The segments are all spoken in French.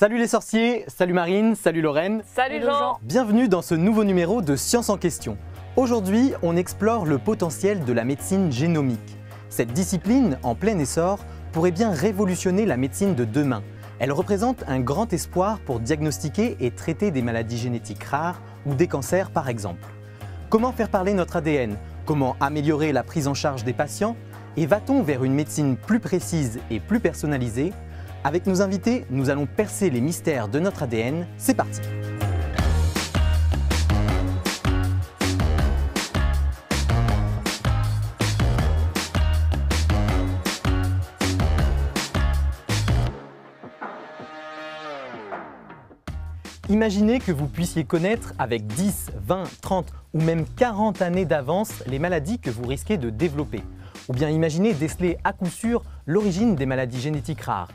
Salut les sorciers, salut Marine, salut Lorraine. Salut Jean. Bienvenue dans ce nouveau numéro de Science en question. Aujourd'hui, on explore le potentiel de la médecine génomique. Cette discipline, en plein essor, pourrait bien révolutionner la médecine de demain. Elle représente un grand espoir pour diagnostiquer et traiter des maladies génétiques rares ou des cancers par exemple. Comment faire parler notre ADN Comment améliorer la prise en charge des patients Et va-t-on vers une médecine plus précise et plus personnalisée avec nos invités, nous allons percer les mystères de notre ADN. C'est parti Imaginez que vous puissiez connaître avec 10, 20, 30 ou même 40 années d'avance les maladies que vous risquez de développer. Ou bien imaginez déceler à coup sûr l'origine des maladies génétiques rares.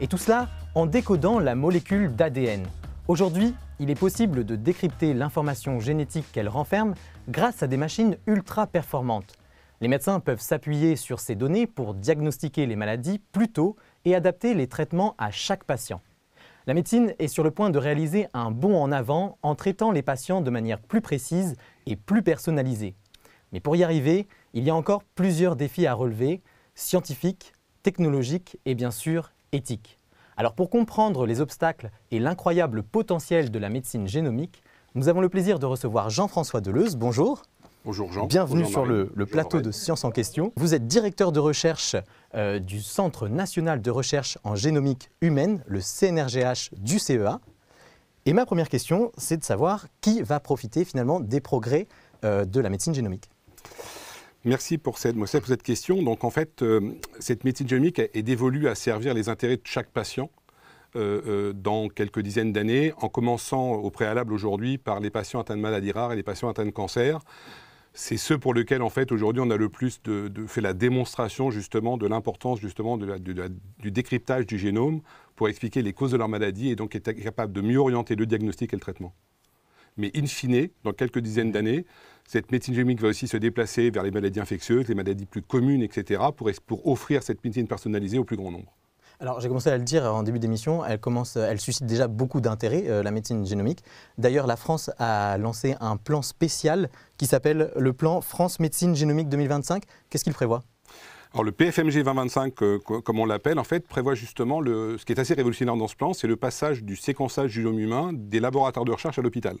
Et tout cela en décodant la molécule d'ADN. Aujourd'hui, il est possible de décrypter l'information génétique qu'elle renferme grâce à des machines ultra performantes. Les médecins peuvent s'appuyer sur ces données pour diagnostiquer les maladies plus tôt et adapter les traitements à chaque patient. La médecine est sur le point de réaliser un bond en avant en traitant les patients de manière plus précise et plus personnalisée. Mais pour y arriver, il y a encore plusieurs défis à relever, scientifiques, technologiques et bien sûr alors pour comprendre les obstacles et l'incroyable potentiel de la médecine génomique, nous avons le plaisir de recevoir Jean-François Deleuze. Bonjour. Bonjour Jean. Bienvenue sur le, plateau de Science en question. Vous êtes directeur de recherche euh, du Centre national de recherche en génomique humaine, le CNRGH du CEA. Et ma première question, c'est de savoir qui va profiter finalement des progrès euh, de la médecine génomique. Merci pour cette, question. Donc en fait, euh, cette médecine génomique est dévolue à servir les intérêts de chaque patient euh, euh, dans quelques dizaines d'années, en commençant au préalable aujourd'hui par les patients atteints de maladies rares et les patients atteints de cancer. C'est ceux pour lesquels, en fait, aujourd'hui, on a le plus de, fait la démonstration, justement, de l'importance, justement, du décryptage du génome pour expliquer les causes de leur maladie et donc être capable de mieux orienter le diagnostic et le traitement. Mais in fine, dans quelques dizaines d'années, cette médecine génomique va aussi se déplacer vers les maladies infectieuses, les maladies plus communes, etc., pour, offrir cette médecine personnalisée au plus grand nombre. Alors j'ai commencé à le dire en début d'émission, elle, commence, elle suscite déjà beaucoup d'intérêt, euh, la médecine génomique. D'ailleurs, la France a lancé un plan spécial qui s'appelle le plan France Médecine Génomique 2025. Qu'est-ce qu'il prévoit alors le PFMG 2025, euh, comme on l'appelle, en fait, prévoit justement le, ce qui est assez révolutionnaire dans ce plan, c'est le passage du séquençage du génome humain des laboratoires de recherche à l'hôpital.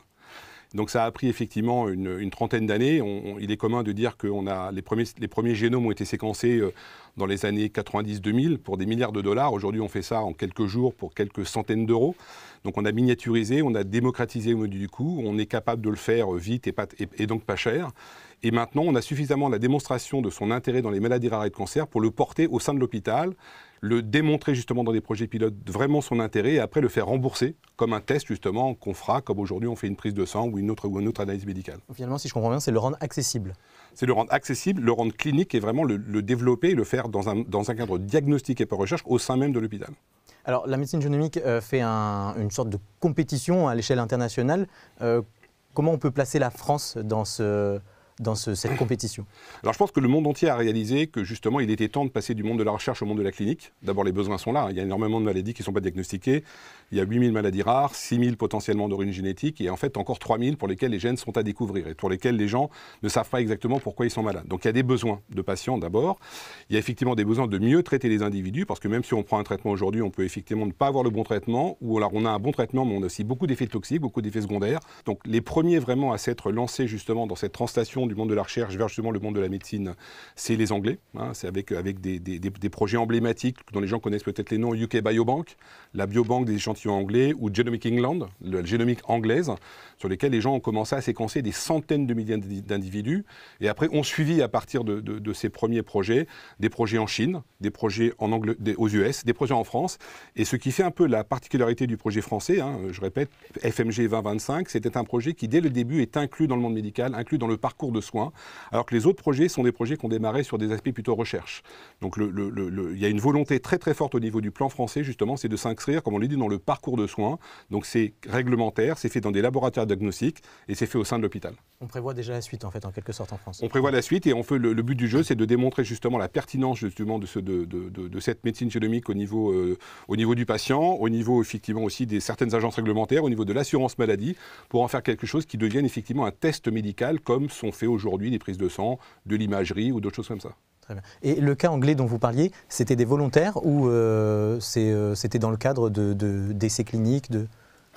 Donc ça a pris effectivement une, trentaine d'années. il est commun de dire que les, premiers, génomes ont été séquencés euh, dans les années 90-2000 pour des milliards de dollars. Aujourd'hui, on fait ça en quelques jours pour quelques centaines d'euros. Donc on a miniaturisé, on a démocratisé au du coup, on est capable de le faire euh, vite et, et donc pas cher. Et maintenant, on a suffisamment la démonstration de son intérêt dans les maladies rares et de cancer pour le porter au sein de l'hôpital le démontrer justement dans des projets pilotes vraiment son intérêt et après le faire rembourser comme un test justement qu'on fera, comme aujourd'hui on fait une prise de sang ou une autre, ou autre analyse médicale. Finalement, si je comprends bien, c'est le rendre accessible. C'est le rendre accessible, le rendre clinique et vraiment le, développer et le faire dans un, cadre diagnostique et par recherche au sein même de l'hôpital. Alors la médecine génomique euh, fait une sorte de compétition à l'échelle internationale. Euh, comment on peut placer la France dans ce, dans cette compétition Alors je pense que le monde entier a réalisé que justement il était temps de passer du monde de la recherche au monde de la clinique. D'abord les besoins sont là, hein. il y a énormément de maladies qui ne sont pas diagnostiquées il y a 8000 maladies rares, 6000 potentiellement d'origine génétique, et en fait encore 3000 pour lesquelles les gènes sont à découvrir et pour lesquels les gens ne savent pas exactement pourquoi ils sont malades. Donc il y a des besoins de patients d'abord. Il y a effectivement des besoins de mieux traiter les individus, parce que même si on prend un traitement aujourd'hui, on peut effectivement ne pas avoir le bon traitement, ou alors on a un bon traitement, mais on a aussi beaucoup d'effets toxiques, beaucoup d'effets secondaires. Donc les premiers vraiment à s'être lancés justement dans cette translation du monde de la recherche vers justement le monde de la médecine, c'est les Anglais. Hein. c'est avec, avec des, des, projets emblématiques dont les gens connaissent peut-être les noms UK Biobank, la biobank des échantillons Anglais ou Genomic England, la génomique anglaise, sur lesquels les gens ont commencé à séquencer des centaines de milliers d'individus, et après on suivi à partir de, ces premiers projets, des projets en Chine, des projets en Angle, des, aux US, des projets en France, et ce qui fait un peu la particularité du projet français, hein, je répète, FMG 2025, c'était un projet qui dès le début est inclus dans le monde médical, inclus dans le parcours de soins, alors que les autres projets sont des projets qui ont démarré sur des aspects plutôt recherche. Donc le, il y a une volonté très très forte au niveau du plan français, justement, c'est de s'inscrire, comme on l'a dit, dans le parcours de soins. Donc c'est réglementaire, c'est fait dans des laboratoires de et c'est fait au sein de l'hôpital. On prévoit déjà la suite en fait, en quelque sorte en France. On prévoit la suite et on fait le, but du jeu, c'est de démontrer justement la pertinence justement de, ce, de, de, cette médecine génomique au niveau, euh, au niveau du patient, au niveau effectivement aussi des certaines agences réglementaires, au niveau de l'assurance maladie, pour en faire quelque chose qui devienne effectivement un test médical comme sont faits aujourd'hui des prises de sang, de l'imagerie ou d'autres choses comme ça. Et le cas anglais dont vous parliez, c'était des volontaires ou euh, euh, c'était dans le cadre d'essais cliniques de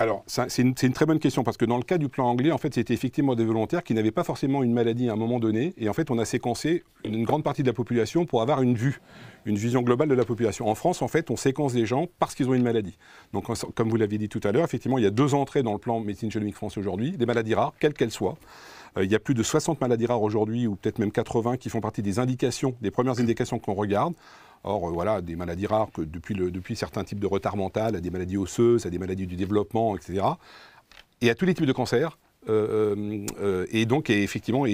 alors, c'est une, très bonne question parce que dans le cas du plan anglais, en fait, c'était effectivement des volontaires qui n'avaient pas forcément une maladie à un moment donné. Et en fait, on a séquencé une grande partie de la population pour avoir une vue, une vision globale de la population. En France, en fait, on séquence des gens parce qu'ils ont une maladie. Donc, comme vous l'aviez dit tout à l'heure, effectivement, il y a deux entrées dans le plan médecine génomique France aujourd'hui, des maladies rares, quelles qu'elles soient. Euh, il y a plus de 60 maladies rares aujourd'hui, ou peut-être même 80, qui font partie des indications, des premières indications qu'on regarde. Or, euh, voilà, des maladies rares, que depuis, certains types de retard mental, à des maladies osseuses, à des maladies du développement, etc. Et à tous les types de cancers. Euh, euh, et donc, effectivement,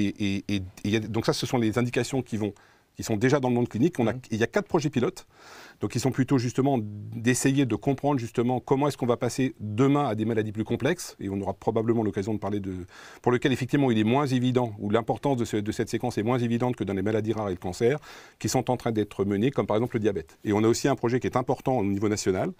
donc ça, ce sont les indications qui vont, qui sont déjà dans le monde clinique. Mmh. il y a quatre projets pilotes. Donc ils sont plutôt justement d'essayer de comprendre justement comment est-ce qu'on va passer demain à des maladies plus complexes, et on aura probablement l'occasion de parler de... pour lequel effectivement il est moins évident, ou l'importance de, cette séquence est moins évidente que dans les maladies rares et le cancer, qui sont en train d'être menées, comme par exemple le diabète. Et on a aussi un projet qui est important au niveau national.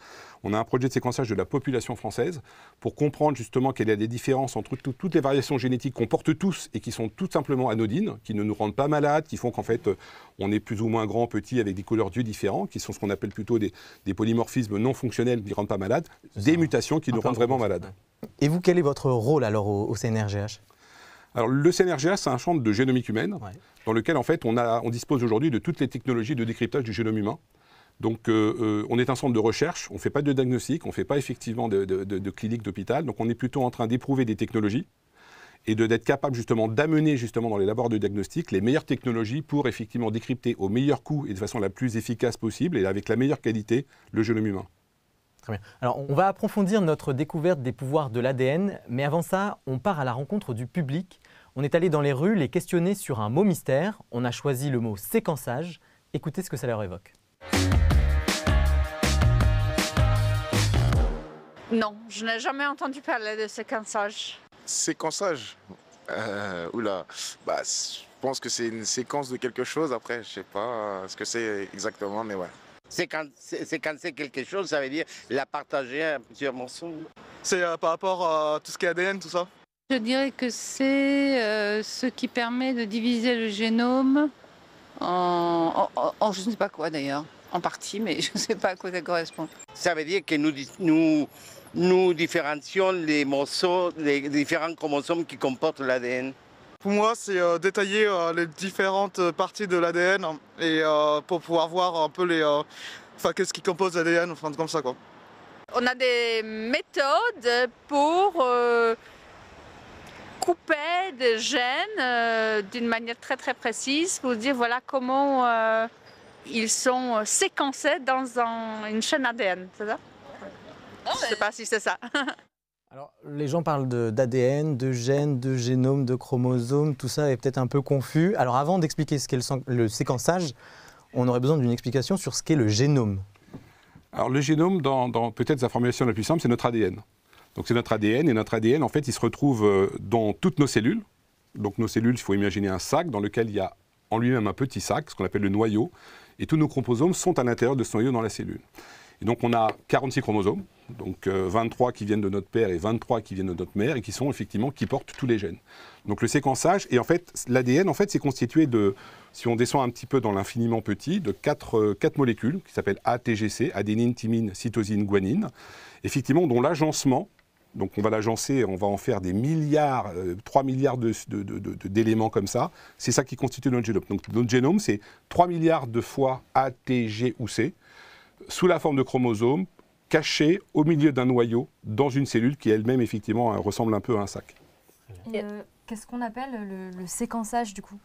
On a un projet de séquençage de la population française pour comprendre justement qu'il y a des différences entre toutes les variations génétiques qu'on porte tous et qui sont tout simplement anodines, qui ne nous rendent pas malades, qui font qu'en fait euh, on est plus ou moins grand, petit, avec des couleurs d'yeux différents, qui sont on appelle plutôt des, polymorphismes non fonctionnels qui ne rendent pas malades, des mutations qui ah, nous rendent vraiment malades. Et vous, quel est votre rôle alors au, CNRGH alors, le CNRGH, c'est un centre de génomique humaine dans lequel, en fait, on, dispose aujourd'hui de toutes les technologies de décryptage du génome humain. Donc, euh, euh, on est un centre de recherche, on ne fait pas de diagnostic, on ne fait pas effectivement de clinique d'hôpital. Donc, on est plutôt en train d'éprouver des technologies et d'être capable justement d'amener justement dans les laboratoires de diagnostic les meilleures technologies pour effectivement décrypter au meilleur coût et de façon la plus efficace possible et avec la meilleure qualité le génome humain. Très bien. Alors, on va approfondir notre découverte des pouvoirs de l'ADN, mais avant ça, on part à la rencontre du public. On est allé dans les rues les questionner sur un mot mystère. On a choisi le mot séquençage. Écoutez ce que ça leur évoque. Non, je n'ai jamais entendu parler de séquençage séquençage. Euh, oula, bah, je pense que c'est une séquence de quelque chose. Après, je sais pas euh, ce que c'est exactement, mais ouais. C'est quand quelque chose, ça veut dire la partager à plusieurs morceaux. C'est euh, par rapport euh, à tout ce qui est ADN, tout ça Je dirais que c'est ce qui permet de diviser le génome en, je ne sais pas quoi d'ailleurs, en partie, mais je ne sais pas à quoi ça correspond. Ça veut dire que nous, nous nous différencions les morceaux, les différents chromosomes qui comportent l'ADN. Pour moi, c'est euh, détailler euh, les différentes parties de l'ADN et euh, pour pouvoir voir un peu les, qu'est-ce qui compose l'ADN, comme ça On a des méthodes pour couper des gènes d'une manière très très précise pour dire voilà comment ils sont séquencés dans une chaîne ADN, c'est ça ah je ne sais pas si c'est ça. Alors, les gens parlent d'ADN, de, gènes, de génome, de chromosomes, tout ça est peut-être un peu confus. Alors, avant d'expliquer ce qu'est le, séquençage, on aurait besoin d'une explication sur ce qu'est le génome. Alors, le génome, dans, peut-être sa formulation la plus simple, c'est notre ADN. Donc, c'est notre ADN, et notre ADN, en fait, il se retrouve euh, dans toutes nos cellules. Donc, nos cellules, il faut imaginer un sac dans lequel il y a en lui-même un petit sac, ce qu'on appelle le noyau, et tous nos chromosomes sont à l'intérieur de ce noyau dans la cellule. Et donc, on a 46 chromosomes donc 23 euh, qui viennent de notre père et 23 qui viennent de notre mère et qui sont effectivement qui portent tous les gènes. Donc le séquençage et en fait l'ADN en fait c'est constitué de si on descend un petit peu dans l'infiniment petit de quatre, euh, quatre molécules qui s'appellent ATGC, adénine, thymine, cytosine, guanine, effectivement dont l'agencement donc on va l'agencer, on va en faire des milliards, 3 euh, milliards d'éléments comme ça. C'est ça qui constitue notre génome. Donc notre génome, c'est 3 milliards de fois A, ou C, sous la forme de chromosomes, caché au milieu d'un noyau dans une cellule qui elle-même effectivement euh, ressemble un peu à un sac. Euh, qu'est-ce qu'on appelle le séquençage du coup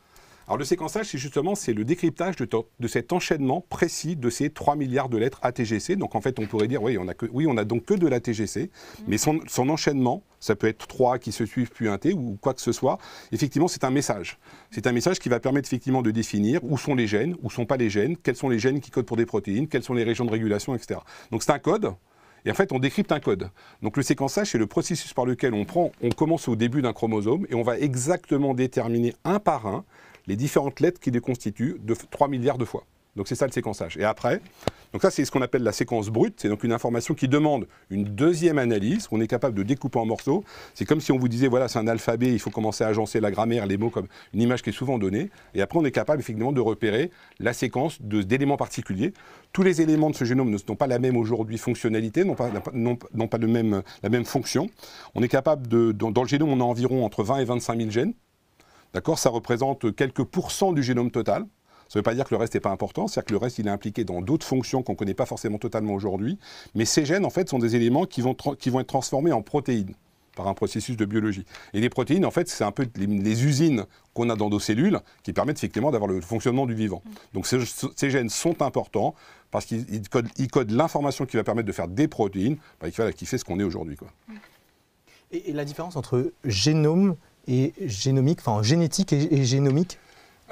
alors le séquençage, c'est justement c'est le décryptage de, de, cet enchaînement précis de ces 3 milliards de lettres ATGC. Donc en fait, on pourrait dire, oui, on a, donc que de l'ATGC, mm. mais son, enchaînement, ça peut être 3 qui se suivent puis un T ou quoi que ce soit. Effectivement, c'est un message. C'est un message qui va permettre effectivement de définir où sont les gènes, où sont pas les gènes, quels sont les gènes qui codent pour des protéines, quelles sont les régions de régulation, etc. Donc c'est un code. Et en fait, on décrypte un code. Donc le séquençage, c'est le processus par lequel on prend, on commence au début d'un chromosome et on va exactement déterminer un par un les différentes lettres qui les constituent de 3 milliards de fois. Donc c'est ça le séquençage. Et après, donc ça c'est ce qu'on appelle la séquence brute, c'est donc une information qui demande une deuxième analyse, on est capable de découper en morceaux. C'est comme si on vous disait, voilà, c'est un alphabet, il faut commencer à agencer la grammaire, les mots comme une image qui est souvent donnée. Et après, on est capable effectivement de repérer la séquence d'éléments particuliers. Tous les éléments de ce génome n'ont pas la même aujourd'hui fonctionnalité, n'ont pas, pas même, la même fonction. On est capable de, dans, dans le génome, on a environ entre 20 et 25 000 gènes. D'accord Ça représente quelques pourcents du génome total. Ça ne veut pas dire que le reste n'est pas important, c'est-à-dire que le reste, il est impliqué dans d'autres fonctions qu'on ne connaît pas forcément totalement aujourd'hui. Mais ces gènes, en fait, sont des éléments qui vont, être transformés en protéines par un processus de biologie. Et les protéines, en fait, c'est un peu les, usines qu'on a dans nos cellules qui permettent effectivement d'avoir le fonctionnement du vivant. Mm. Donc ces, gènes sont importants parce qu'ils codent, l'information qui va permettre de faire des protéines, bah, qui, fait ce qu'on est aujourd'hui. Mm. et, la différence entre génome et génomique, enfin génétique et, génomique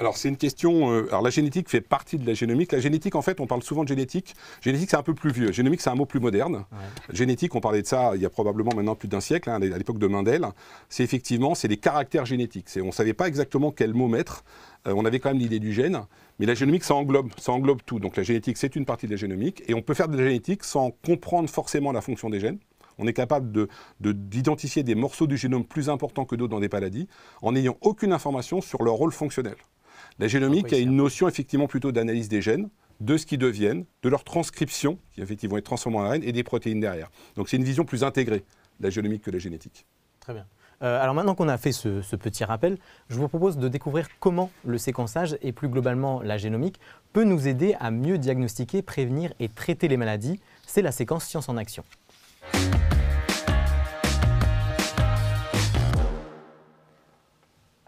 alors c'est une question. Euh, alors la génétique fait partie de la génomique. La génétique, en fait, on parle souvent de génétique. Génétique, c'est un peu plus vieux. Génomique, c'est un mot plus moderne. Génétique, on parlait de ça il y a probablement maintenant plus d'un siècle, hein, à l'époque de Mendel. C'est effectivement, c'est les caractères génétiques. On ne savait pas exactement quel mot mettre. Euh, on avait quand même l'idée du gène, mais la génomique, ça englobe, ça englobe tout. Donc la génétique, c'est une partie de la génomique, et on peut faire de la génétique sans comprendre forcément la fonction des gènes on est capable d'identifier de, des morceaux du génome plus importants que d'autres dans des maladies en n'ayant aucune information sur leur rôle fonctionnel. La génomique a une notion effectivement plutôt d'analyse des gènes, de ce qu'ils deviennent, de leur transcription, qui effectivement vont être transformés en ARN, et des protéines derrière. Donc c'est une vision plus intégrée de la génomique que la génétique. Très bien. Euh, alors maintenant qu'on a fait ce, petit rappel, je vous propose de découvrir comment le séquençage et plus globalement la génomique peut nous aider à mieux diagnostiquer, prévenir et traiter les maladies. C'est la séquence Science en Action.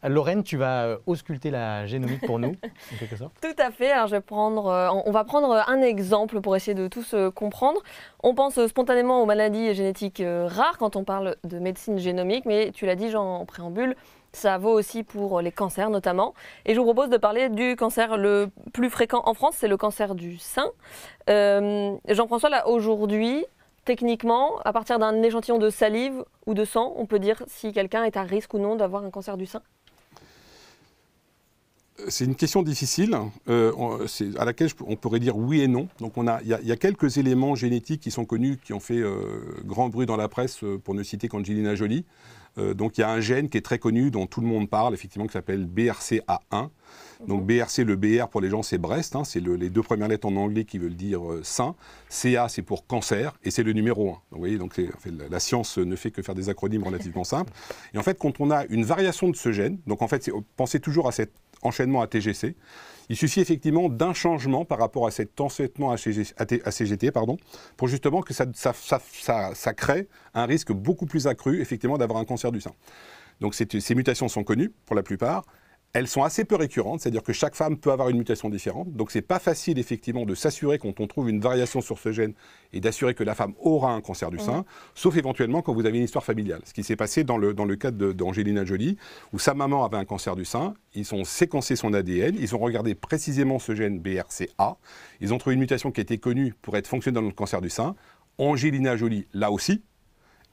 Lorraine, tu vas euh, ausculter la génomique pour nous, Tout à fait. Alors, hein, je prendre, euh, on va prendre euh, un exemple pour essayer de tout se comprendre. On pense spontanément aux maladies génétiques rares quand on parle de médecine génomique, mais tu l'as dit, Jean, en préambule, ça vaut aussi pour les cancers notamment. Et je vous propose de parler du cancer le plus fréquent en France, c'est le cancer du sein. Jean-François, là, aujourd'hui, techniquement, à partir d'un échantillon de salive ou de sang, on peut dire si quelqu'un est à risque ou non d'avoir un cancer du sein c'est une question difficile, euh, à laquelle on pourrait dire oui et non. Donc il a, y, a, y, a quelques éléments génétiques qui sont connus, qui ont fait euh, grand bruit dans la presse, euh, pour ne citer qu'Angelina Jolie. donc il y a un gène qui est très connu, dont tout le monde parle, effectivement, qui s'appelle BRCA1. Donc mhm. BRC, le BR pour les gens, c'est Brest, hein, c'est les deux premières lettres en anglais qui veulent dire euh, sain. CA, c'est pour cancer, et c'est le numéro 1. Donc, vous voyez, donc la science ne fait que faire des acronymes relativement simples. Et en fait, quand on a une variation de ce gène, donc en fait, pensez toujours à cette enchaînement à TGC, Il suffit effectivement d'un changement par rapport à cet enchaînement CGT, pardon, pour justement que ça, crée un risque beaucoup plus accru effectivement d'avoir un cancer du sein. Donc ces mutations sont connues pour la plupart elles sont assez peu récurrentes, c'est-à-dire que chaque femme peut avoir une mutation différente. Donc c'est pas facile effectivement de s'assurer quand on trouve une variation sur ce gène et d'assurer que la femme aura un cancer du mmh. sein, sauf éventuellement quand vous avez une histoire familiale. Ce qui s'est passé dans le, dans le cas d'Angelina Jolie, où sa maman avait un cancer du sein, ils ont séquencé son ADN, ils ont regardé précisément ce gène BRCA, ils ont trouvé une mutation qui était connue pour être fonctionnelle dans le cancer du sein. Angelina Jolie, là aussi,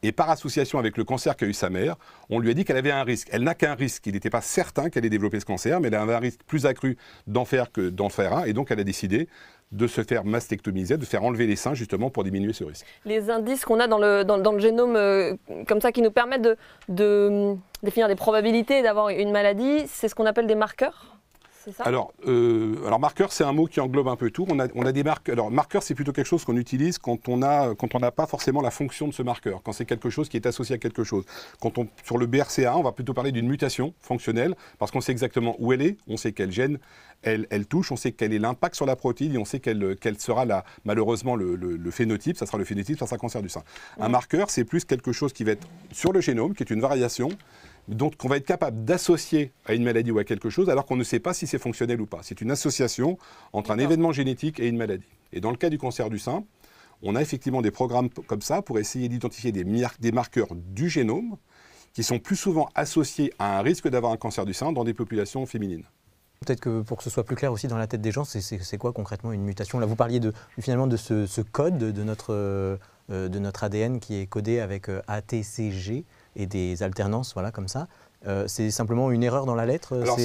et par association avec le cancer qu'a eu sa mère, on lui a dit qu'elle avait un risque. Elle n'a qu'un risque. Il n'était pas certain qu'elle ait développé ce cancer, mais elle avait un risque plus accru d'en faire que d'en faire un. Et donc, elle a décidé de se faire mastectomiser, de faire enlever les seins justement pour diminuer ce risque. Les indices qu'on a dans le, génome euh, comme ça qui nous permettent de définir des probabilités d'avoir une maladie, c'est ce qu'on appelle des marqueurs alors, euh, alors, marqueur, c'est un mot qui englobe un peu tout. On a, des Alors, marqueur, c'est plutôt quelque chose qu'on utilise quand on n'a pas forcément la fonction de ce marqueur, quand c'est quelque chose qui est associé à quelque chose. Quand on, sur le BRCA, on va plutôt parler d'une mutation fonctionnelle, parce qu'on sait exactement où elle est, on sait quel gène elle, touche, on sait quel est l'impact sur la protéine, et on sait quelle, quel sera la, malheureusement le, phénotype, ça sera le phénotype, ça sera cancer du sein. Un marqueur, c'est plus quelque chose qui va être sur le génome, qui est une variation, donc qu'on va être capable d'associer à une maladie ou à quelque chose, alors qu'on ne sait pas si c'est fonctionnel ou pas. C'est une association entre un événement génétique et une maladie. Et dans le cas du cancer du sein, on a effectivement des programmes comme ça pour essayer d'identifier des, marqueurs du génome qui sont plus souvent associés à un risque d'avoir un cancer du sein dans des populations féminines. Peut-être que pour que ce soit plus clair aussi dans la tête des gens, c'est quoi concrètement une mutation Là, vous parliez finalement de ce, code de notre, euh, ADN qui est codé avec euh, ATCG et des alternances, voilà, comme ça. Euh, c'est simplement une erreur dans la lettre euh, Alors,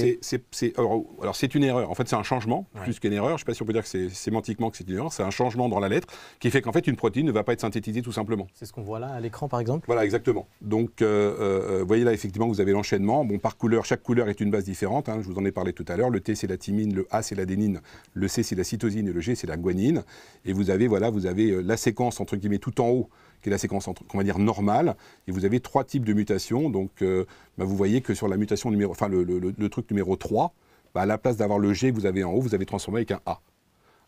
c'est une erreur. En fait, c'est un changement, plus qu'une erreur. Je ne sais pas si on peut dire que c'est sémantiquement que c'est une erreur. C'est un changement dans la lettre qui fait qu'en fait, une protéine ne va pas être synthétisée tout simplement. C'est ce qu'on voit là à l'écran, par exemple Voilà, exactement. Donc, vous euh, voyez là, effectivement, vous avez l'enchaînement. Bon, par couleur, chaque couleur est une base différente. Hein. je vous en ai parlé tout à l'heure. Le T, c'est la thymine. Le A, c'est l'adénine. Le C, c'est la cytosine. Et le G, c'est la guanine. Et vous avez, voilà, vous avez la séquence, entre guillemets, tout en haut qui est la séquence va dire normale, et vous avez trois types de mutations. Donc, euh, bah, vous voyez que sur la mutation numéro, enfin le, truc numéro 3, bah, à la place d'avoir le G que vous avez en haut, vous avez transformé avec un A.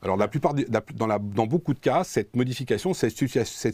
Alors la plupart, dans, beaucoup de cas, cette modification, cette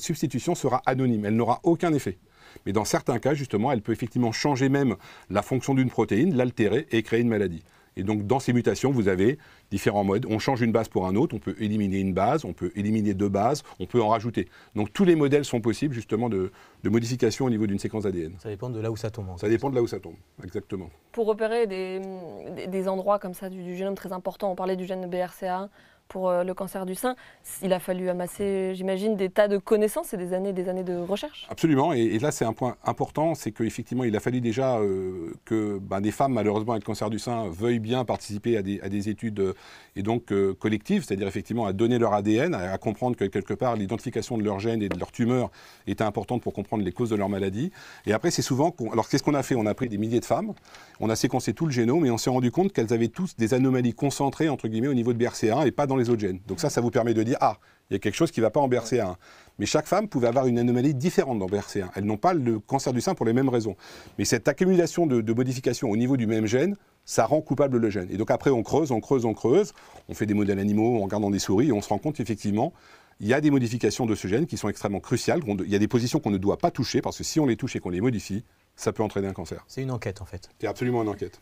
substitution sera anonyme, elle n'aura aucun effet. Mais dans certains cas, justement, elle peut effectivement changer même la fonction d'une protéine, l'altérer et créer une maladie. Et donc, dans ces mutations, vous avez différents modes. On change une base pour un autre, on peut éliminer une base, on peut éliminer deux bases, on peut en rajouter. Donc, tous les modèles sont possibles, justement, de, modification au niveau d'une séquence ADN. Ça dépend de là où ça tombe. Ça dépend de là où ça tombe, exactement. Pour repérer des, endroits comme ça du, du, génome très important, on parlait du gène BRCA, pour euh, le cancer du sein, il a fallu amasser, j'imagine, des tas de connaissances et des années, des années de recherche. Absolument. Et, là, c'est un point important, c'est qu'effectivement, il a fallu déjà euh, que ben, des femmes, malheureusement, avec cancer du sein, veuillent bien participer à des, études euh, et donc collectives, c'est-à-dire effectivement à donner leur ADN, à, comprendre que quelque part l'identification de leurs gènes et de leur tumeur était importante pour comprendre les causes de leur maladie. Et après, c'est souvent, alors qu'est-ce qu'on a fait On a pris des milliers de femmes, on a séquencé tout le génome et on s'est rendu compte qu'elles avaient tous des anomalies concentrées entre guillemets au niveau de BRCA et pas dans gènes. Donc ça, ça vous permet de dire, ah, il y a quelque chose qui ne va pas en BRCA1. Mais chaque femme pouvait avoir une anomalie différente dans BRCA1. Elles n'ont pas le cancer du sein pour les mêmes raisons. Mais cette accumulation de, modifications au niveau du même gène, ça rend coupable le gène. Et donc après, on creuse, on creuse, on creuse, on fait des modèles animaux en regardant des souris, et on se rend compte effectivement, il y a des modifications de ce gène qui sont extrêmement cruciales. Il y a des positions qu'on ne doit pas toucher, parce que si on les touche et qu'on les modifie, ça peut entraîner un cancer. C'est une enquête en fait. C'est absolument une enquête.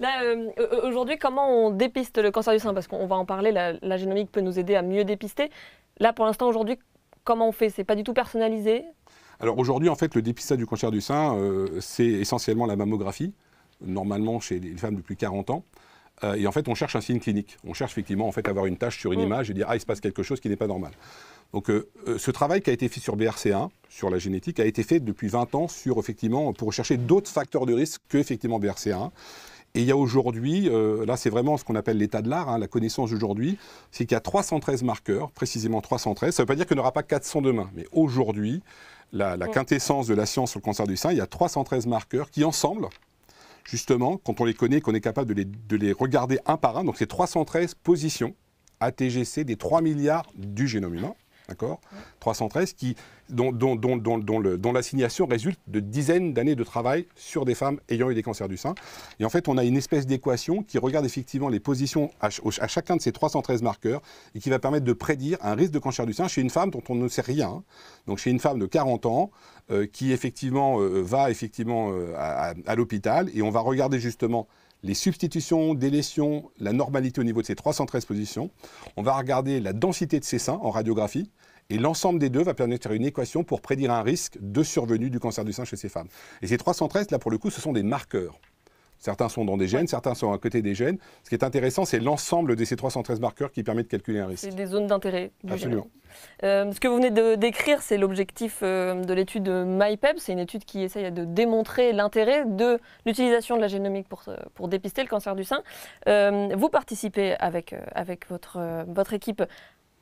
Là, euh, aujourd'hui, comment on dépiste le cancer du sein Parce qu'on va en parler, la, génomique peut nous aider à mieux dépister. Là, pour l'instant, aujourd'hui, comment on fait C'est pas du tout personnalisé Alors aujourd'hui, en fait, le dépistage du cancer du sein, euh, c'est essentiellement la mammographie, normalement chez les femmes de depuis 40 ans. Euh, et en fait, on cherche un signe clinique. On cherche effectivement en fait, à avoir une tâche sur une mm. image et dire Ah, il se passe quelque chose qui n'est pas normal. Donc, ce travail qui a été fait sur BRC1, sur la génétique, a été fait depuis 20 ans sur, effectivement, pour rechercher d'autres facteurs de risque que, effectivement, 1 et il y a aujourd'hui, euh, là c'est vraiment ce qu'on appelle l'état de l'art, hein, la connaissance d'aujourd'hui, c'est qu'il y a 313 marqueurs, précisément 313. Ça ne veut pas dire qu'il n'y aura pas 400 demain, mais aujourd'hui, la, quintessence de la science sur le cancer du sein, il y a 313 marqueurs qui ensemble, justement, quand on les connaît, qu'on est capable de les, de les regarder un par un, donc c'est 313 positions ATGC des 3 milliards du génome humain, D'accord 313, qui, dont, l'assignation résulte de dizaines d'années de travail sur des femmes ayant eu des cancers du sein. Et en fait, on a une espèce d'équation qui regarde effectivement les positions à, à, chacun de ces 313 marqueurs et qui va permettre de prédire un risque de cancer du sein chez une femme dont on ne sait rien. Hein. Donc chez une femme de 40 ans euh, qui effectivement euh, va effectivement euh, à l'hôpital et on va regarder justement les substitutions, délétions, la normalité au niveau de ces 313 positions. On va regarder la densité de ces seins en radiographie. Et l'ensemble des deux va permettre de faire une équation pour prédire un risque de survenue du cancer du sein chez ces femmes. Et ces 313, là, pour le coup, ce sont des marqueurs. Certains sont dans des gènes, certains sont à côté des gènes. Ce qui est intéressant, c'est l'ensemble de ces 313 marqueurs qui permet de calculer un risque. C'est des zones d'intérêt Absolument. Euh, ce que vous venez de décrire, c'est l'objectif euh, de l'étude MyPEP. C'est une étude qui essaye de démontrer l'intérêt de l'utilisation de la génomique pour, euh, pour dépister le cancer du sein. vous participez avec, avec votre, votre équipe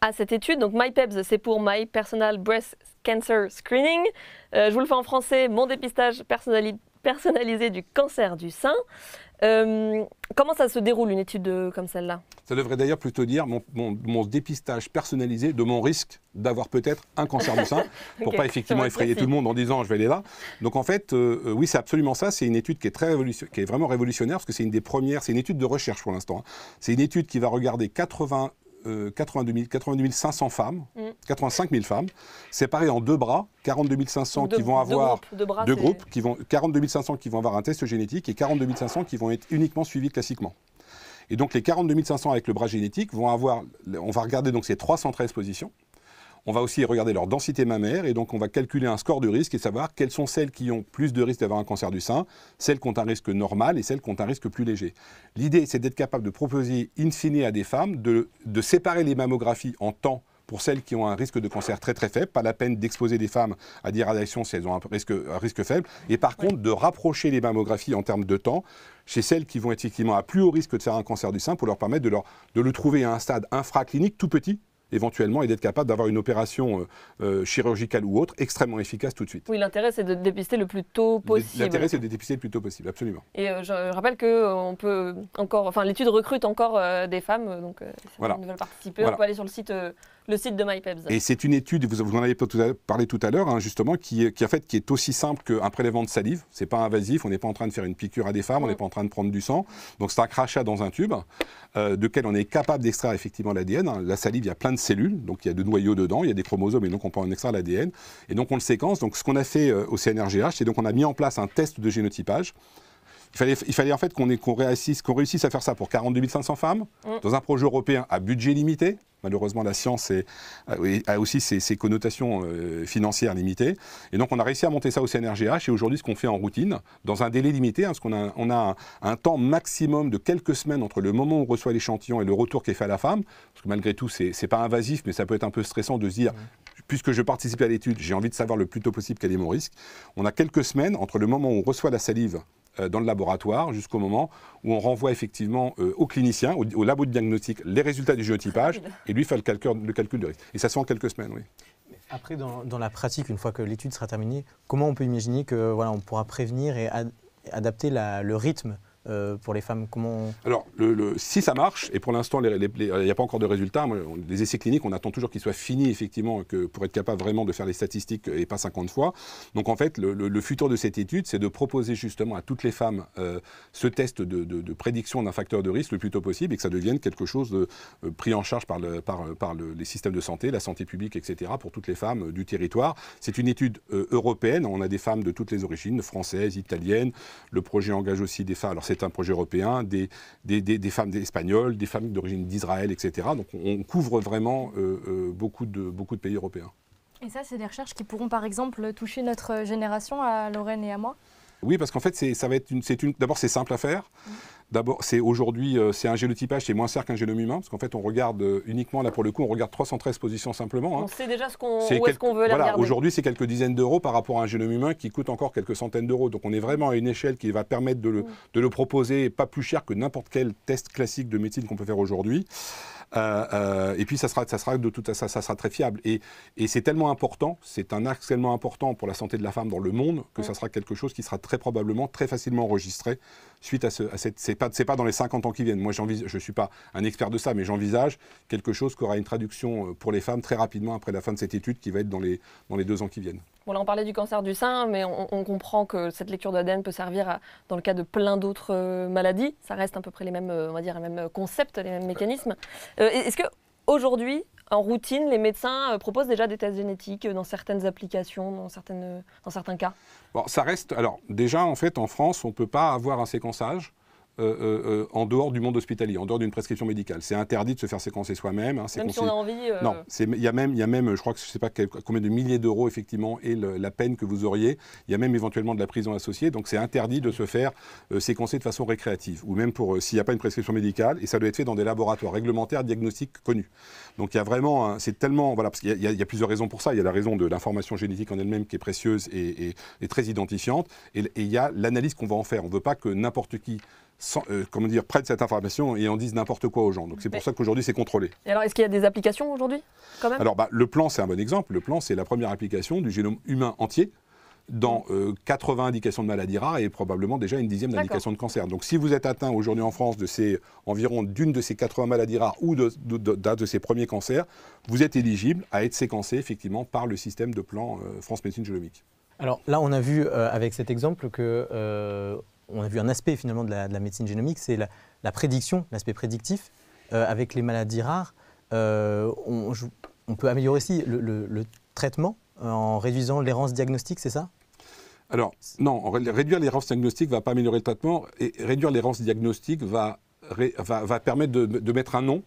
à cette étude. Donc MyPEBS, c'est pour My Personal Breast Cancer Screening. je vous le fais en français, mon dépistage personnalisé personnalisé du cancer du sein. Euh, comment ça se déroule une étude euh, comme celle-là Ça devrait d'ailleurs plutôt dire mon, dépistage personnalisé de mon risque d'avoir peut-être un cancer du sein, pour pas effectivement effrayer tout le monde en disant je vais aller là. Donc en fait, euh, oui, c'est absolument ça. C'est une étude qui est, très vraiment révolutionnaire parce que c'est une des premières, c'est une étude de recherche pour l'instant. Hein. C'est une étude qui va regarder 80 82, euh, 500 femmes, 85 mm. 000 femmes, séparées en deux bras, 42 500 qui vont avoir deux groupes, qui vont qui vont avoir un test génétique et 42 500 qui vont être uniquement suivis classiquement. Et donc les 42 500 avec le bras génétique vont avoir, on va regarder donc ces 313 positions. On va aussi regarder leur densité mammaire et donc on va calculer un score de risque et savoir quelles sont celles qui ont plus de risque d'avoir un cancer du sein, celles qui ont un risque normal et celles qui ont un risque plus léger. L'idée, c'est d'être capable de proposer in fine à des femmes de, séparer les mammographies en temps pour celles qui ont un risque de cancer très très faible, pas la peine d'exposer des femmes à des radiations si elles ont un risque, risque faible, et par contre de rapprocher les mammographies en termes de temps chez celles qui vont être effectivement à plus haut risque de faire un cancer du sein pour leur permettre de le trouver à un stade infraclinique tout petit éventuellement et d'être capable d'avoir une opération euh, euh, chirurgicale ou autre extrêmement efficace tout de suite. Oui, l'intérêt c'est de dépister le plus tôt possible. L'intérêt c'est de dépister le plus tôt possible, absolument. Et euh, je rappelle que on peut encore, enfin l'étude recrute encore des femmes, donc si voilà. voulez veulent participer, on peut aller sur le site le site de MyPeps. Et c'est une étude, vous, en avez parlé tout à l'heure, hein, justement, qui, qui, fait, qui est aussi simple qu'un prélèvement de salive. C'est pas invasif, on n'est pas en train de faire une piqûre à des femmes, on n'est pas en train de prendre du sang. Donc c'est un crachat dans un tube, euh, de quel on est capable d'extraire effectivement l'ADN. Hein. La salive, il y a plein de cellules, donc il y a de noyaux dedans, il y a des chromosomes, et donc on peut en extraire l'ADN. Et donc on le séquence. Donc ce qu'on a fait euh, au CNRGH, c'est donc on a mis en place un test de génotypage il fallait, en fait qu'on qu'on réussisse, réussisse, à faire ça pour 42 500 femmes, mm. dans un projet européen à budget limité. Malheureusement, la science a aussi ses, connotations euh, financières limitées. Et donc, on a réussi à monter ça au CNRGH. Et aujourd'hui, ce qu'on fait en routine, dans un délai limité, parce hein, qu'on a, on a un, temps maximum de quelques semaines entre le moment où on reçoit l'échantillon et le retour qui est fait à la femme, parce que malgré tout, ce n'est pas invasif, mais ça peut être un peu stressant de se dire, mm. puisque je participe à l'étude, j'ai envie de savoir le plus tôt possible quel est mon risque. On a quelques semaines entre le moment où on reçoit la salive euh, dans le laboratoire jusqu'au moment où on renvoie effectivement euh, au clinicien, au, au, labo de diagnostic, les résultats du géotypage et lui fait le calcul, de risque. Et ça se fait en quelques semaines, oui. Après, dans, la pratique, une fois que l'étude sera terminée, comment on peut imaginer que voilà, on pourra prévenir et adapter le rythme euh, pour les femmes comment Alors, le, si ça marche, et pour l'instant, il n'y a pas encore de résultats, les essais cliniques, on attend toujours qu'ils soient finis, effectivement, que, pour être capable vraiment de faire les statistiques euh, et pas 50 fois. Donc, en fait, le, futur de cette étude, c'est de proposer justement à toutes les femmes euh, ce test de, prédiction d'un facteur de risque le plus tôt possible et que ça devienne quelque chose de, pris en charge par, par, par les systèmes de santé, la santé publique, etc., pour toutes les femmes du territoire. C'est une étude européenne, on a des femmes de toutes les origines, françaises, italiennes. Le projet engage aussi des femmes. Alors, c'est un projet européen, des, des, femmes espagnoles, des femmes d'origine d'Israël, etc. Donc on, couvre vraiment euh, euh, beaucoup, de, beaucoup de pays européens. Et ça, c'est des recherches qui pourront par exemple toucher notre génération, à Lorraine et à moi oui, parce qu'en fait, c'est, ça va être une, c'est une, d'abord, c'est simple à faire. D'abord, c'est aujourd'hui, euh, c'est un génotypage, c'est moins cher qu'un génome humain, parce qu'en fait, on regarde euh, uniquement, là pour le coup, on regarde 313 positions simplement. Hein. déjà ce qu'on, où est-ce qu'on veut la Aujourd'hui, c'est quelques dizaines d'euros par rapport à un génome humain qui coûte encore quelques centaines d'euros. Donc, on est vraiment à une échelle qui va permettre de le, mm. proposer pas plus cher que n'importe quel test classique de médecine qu'on peut faire aujourd'hui. Euh, et puis ça sera, ça sera de ça, ça sera très fiable. Et, c'est tellement important, c'est un axe tellement important pour la santé de la femme dans le monde que mm. ça sera quelque chose qui sera très probablement, très facilement enregistré suite à, ce, cette. C'est pas, pas dans les 50 ans qui viennent. Moi, je ne suis pas un expert de ça, mais j'envisage quelque chose qui aura une traduction euh, pour les femmes très rapidement après la fin de cette étude qui va être dans les, dans les deux ans qui viennent. Bon, on parlait du cancer du sein, mais on, comprend que cette lecture d'ADN peut servir à, dans le cas de plein d'autres euh, maladies. Ça reste à peu près les mêmes, euh, on va dire, les mêmes concepts, les mêmes mécanismes. Est-ce que Aujourd'hui, en routine, les médecins euh, proposent déjà des tests génétiques euh, dans certaines applications, dans, euh, certains cas ça reste. Alors, déjà, en fait, en France, on ne peut pas avoir un séquençage euh, euh, euh, en dehors du monde hospitalier, en dehors d'une prescription médicale. C'est interdit de se faire séquencer soi-même. Hein, même si on a envie. Non, il y a même, il y a même, je crois que je ne sais pas combien de milliers d'euros effectivement et la peine que vous auriez. Il y a même éventuellement de la prison associée. Donc c'est interdit de se faire séquencer de façon récréative ou même pour s'il n'y a pas une prescription médicale et ça doit être fait dans des laboratoires réglementaires, diagnostiques connus. Donc il y a vraiment, c'est tellement, voilà, parce qu'il y, a plusieurs raisons pour ça. Il y a la raison de l'information génétique en elle-même qui est précieuse et, très identifiante, et, et il y a l'analyse qu'on va en faire. On ne veut pas que n'importe qui euh, comment dire, cette information et en disent n'importe quoi aux gens. Donc c'est pour ça qu'aujourd'hui c'est contrôlé. Et alors est-ce qu'il y a des applications aujourd'hui Alors bah, le plan c'est un bon exemple. Le plan c'est la première application du génome humain entier dans 80 mm. euh, indications de maladies rares et probablement déjà une dixième d'indications de cancer. Donc si vous êtes atteint aujourd'hui en France de ces, environ d'une de ces 80 maladies rares ou d'un de, de, ces premiers cancers, vous êtes éligible à être séquencé effectivement par le système de plan euh, France Médecine Génomique. Alors là, on a vu avec cet exemple que on a vu un aspect finalement de la, médecine génomique, c'est la, prédiction, l'aspect prédictif. Euh, avec les maladies rares, euh, on, peut améliorer aussi le, traitement euh, en réduisant l'errance diagnostique, c'est ça Alors, non, réduire l'errance diagnostique ne va pas améliorer le traitement, et réduire l'errance diagnostique va, permettre de mettre un nom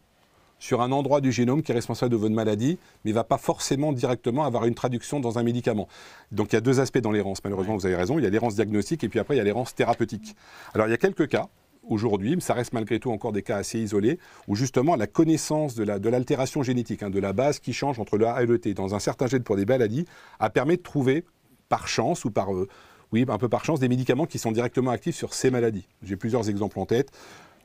sur un endroit du génome qui est responsable de votre maladie, mais ne va pas forcément directement avoir une traduction dans un médicament. Donc il y a deux aspects dans l'errance, malheureusement, vous avez raison. Il y a l'errance diagnostique et puis après, il y a l'errance thérapeutique. Alors il y a quelques cas aujourd'hui, mais ça reste malgré tout encore des cas assez isolés, où justement la connaissance de, l'altération génétique, hein, de la base qui change entre le A et le T dans un certain gène pour des maladies, a permis de trouver, par chance ou par... Euh, oui, un peu par chance, des médicaments qui sont directement actifs sur ces maladies. J'ai plusieurs exemples en tête.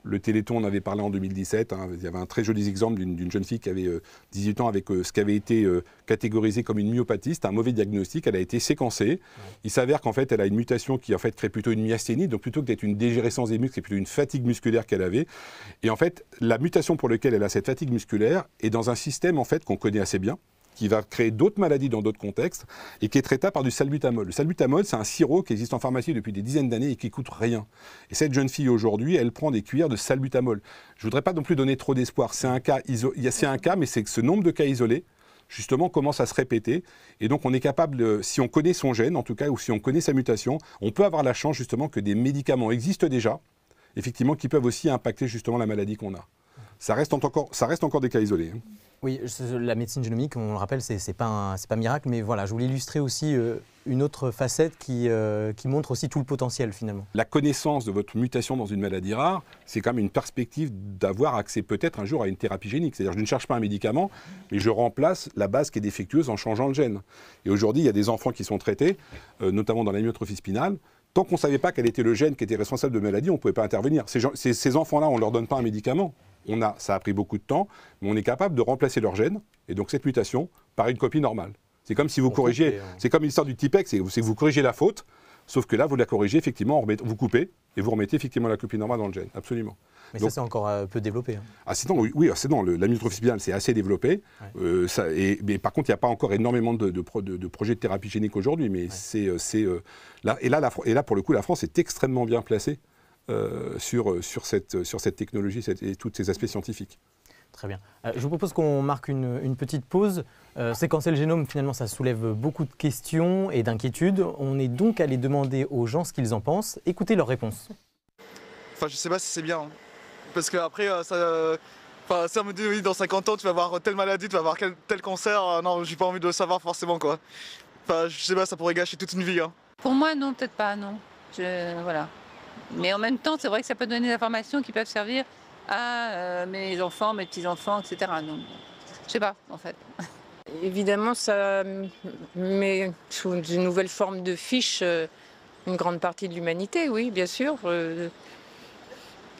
Le Téléthon, on avait parlé en 2017. Hein. il y avait un très joli exemple d'une jeune fille qui avait 18 euh, ans avec euh, ce qui avait été euh, catégorisé comme une myopathie. C'était un mauvais diagnostic. Elle a été séquencée. Il s'avère qu'en fait, elle a une mutation qui en fait crée plutôt une myasthénie. Donc plutôt que d'être une dégérescence des muscles, c'est plutôt une fatigue musculaire qu'elle avait. Et en fait, la mutation pour laquelle elle a cette fatigue musculaire est dans un système en fait qu'on connaît assez bien, qui va créer d'autres maladies dans d'autres contextes et qui est traité par du salbutamol. Le salbutamol, c'est un sirop qui existe en pharmacie depuis des dizaines d'années et qui coûte rien. Et cette jeune fille aujourd'hui, elle prend des cuillères de salbutamol. Je ne voudrais pas non plus donner trop d'espoir. C'est un cas, c'est un cas, mais c'est que ce nombre de cas isolés justement commence à se répéter. Et donc on est capable, si on connaît son gène en tout cas, ou si on connaît sa mutation, on peut avoir la chance justement que des médicaments existent déjà, effectivement, qui peuvent aussi impacter justement la maladie qu'on a. ça reste encore des cas isolés. Hein. Oui, la médecine génomique, on le rappelle, ce n'est pas, pas, miracle, mais voilà, je voulais illustrer aussi euh, une autre facette euh, qui, montre aussi tout le potentiel finalement. La connaissance de votre mutation dans une maladie rare, c'est quand même une perspective d'avoir accès peut-être un jour à une thérapie génique. C'est-à-dire je ne cherche pas un médicament, mais je remplace la base qui est défectueuse en changeant le gène. Et aujourd'hui, il y a des enfants qui sont traités, euh, notamment dans la myotrophie spinale, Tant qu'on ne savait pas quel était le gène qui était responsable de maladie, on ne pouvait pas intervenir. Ces, enfants-là, on ne leur donne pas un médicament. On a, ça a pris beaucoup de temps, mais on est capable de remplacer leur gène, et donc cette mutation, par une copie normale. C'est comme si vous corrigez, corrigiez, c'est comme l'histoire du Tipex, c'est que vous corrigez la faute, Sauf que là, vous la corrigez, effectivement, vous coupez et vous remettez effectivement la copie normale dans le gène, absolument. Mais ça, c'est encore un peu développé. Hein. Ah, oui, oui c'est non, la spinale, c'est assez développé. Euh, et, mais par contre, il n'y a pas encore énormément de, projets de thérapie génique aujourd'hui. Mais c'est, euh, euh, là, et, là, pour le coup, la France est extrêmement bien placée sur, cette, technologie et tous ces aspects scientifiques. Très bien. Euh, je vous propose qu'on marque une, petite pause. Euh, séquencer le génome, finalement, ça soulève beaucoup de questions et d'inquiétudes. On est donc allé demander aux gens ce qu'ils en pensent. Écoutez leurs réponses. Enfin, je sais pas si c'est bien. Hein. Parce que après, euh, ça, me dit, oui, dans 50 ans, tu vas avoir telle maladie, tu vas avoir tel cancer. non, j'ai pas envie de le savoir forcément, quoi. Enfin, je sais pas, ça pourrait gâcher toute une vie. Hein. Pour moi, non, peut-être pas, non. voilà. Mais en même temps, c'est vrai que ça peut donner des informations qui peuvent servir ah, euh, mes enfants, mes petits-enfants, etc. Donc, je sais pas, en fait. Évidemment, ça met sous une nouvelle forme de fiche euh, une grande partie de l'humanité, oui, bien sûr. Euh,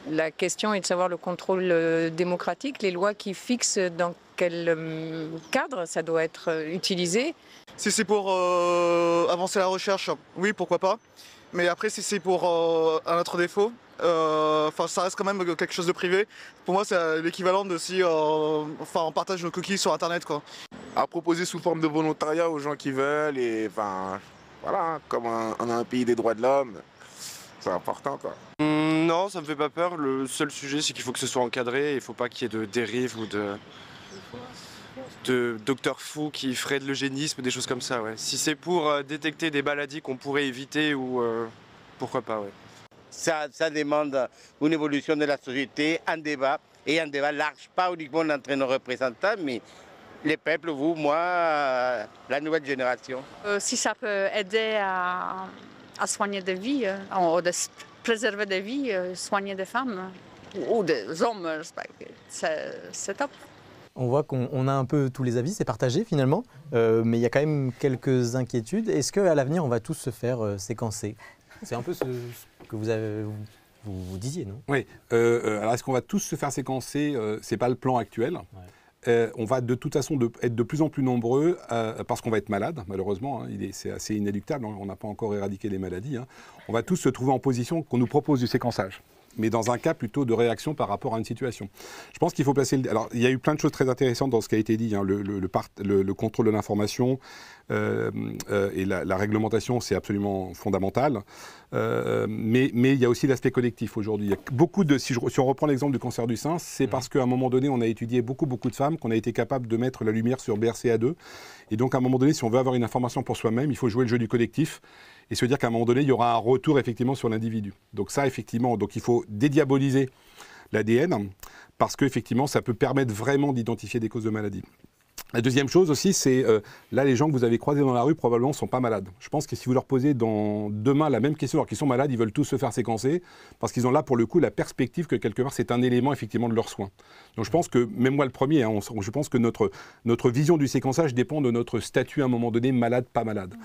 la question est de savoir le contrôle démocratique, les lois qui fixent dans quel cadre ça doit être utilisé. Si c'est pour avancer la recherche, oui, pourquoi pas. Mais après, si c'est pour un autre défaut, euh, enfin, ça reste quand même quelque chose de privé. Pour moi, c'est l'équivalent de si euh, enfin, on partage nos cookies sur Internet. Quoi. À proposer sous forme de volontariat aux gens qui veulent. Et enfin, voilà, hein, comme on a un pays des droits de l'homme, c'est important. quoi. Mm, non, ça me fait pas peur. Le seul sujet, c'est qu'il faut que ce soit encadré. Il faut pas qu'il y ait de dérives ou de de docteur fou qui ferait de l'eugénisme, des choses comme ça. Si c'est pour euh, détecter des maladies qu'on pourrait éviter, ou pourquoi pas. Ouais ça, demande une évolution de la société, un débat, et un débat large, pas uniquement entre nos représentants, mais les peuples, vous, moi, euh, la nouvelle génération. Euh, si ça peut aider à, soigner des vies, à euh, ou de préserver des vies, soigner des femmes ou des hommes, c'est top. On voit qu'on a un peu tous les avis, c'est partagé finalement, mais il y a quand même quelques inquiétudes. Est-ce qu'à l'avenir, on va tous se faire séquencer C'est un peu ce, que vous disiez, non Oui. Euh, euh, alors, est-ce qu'on va tous se faire séquencer euh, C'est pas le plan actuel. on va de toute façon être de plus en plus nombreux parce qu'on va être malade, malheureusement. Hein, c'est assez inéluctable. Hein, on n'a pas encore éradiqué les maladies. Hein. On va tous se trouver en position qu'on nous propose du séquençage mais dans un cas plutôt de réaction par rapport à une situation. Je pense qu'il faut placer. Le... Alors, il y a eu plein de choses très intéressantes dans ce qui a été dit. Hein. Le, le, contrôle de l'information euh, euh, et la, réglementation, c'est absolument fondamental. Euh, mais, il y a aussi l'aspect collectif aujourd'hui. Il y a beaucoup de, si, on reprend l'exemple du cancer du sein, c'est mmh. parce qu'à un moment donné, on a étudié beaucoup, beaucoup de femmes qu'on a été capable de mettre la lumière sur BRCA2. Et donc, à un moment donné, si on veut avoir une information pour soi-même, il faut jouer le jeu du collectif et se dire qu'à un moment donné, il y aura un retour effectivement sur l'individu. Donc ça, effectivement, donc il faut dédiaboliser l'ADN parce effectivement, ça peut permettre vraiment d'identifier des causes de maladie. La deuxième chose aussi, c'est euh, là, les gens que vous avez croisés dans la rue probablement ne sont pas malades. Je pense que si vous leur posez dans, demain la même question, alors qu'ils sont malades, ils veulent tous se faire séquencer parce qu'ils ont là pour le coup la perspective que quelque part c'est un élément effectivement de leur soins. Donc je pense que, même moi le premier, hein, je pense que notre, notre vision du séquençage dépend de notre statut à un moment donné, malade, pas malade.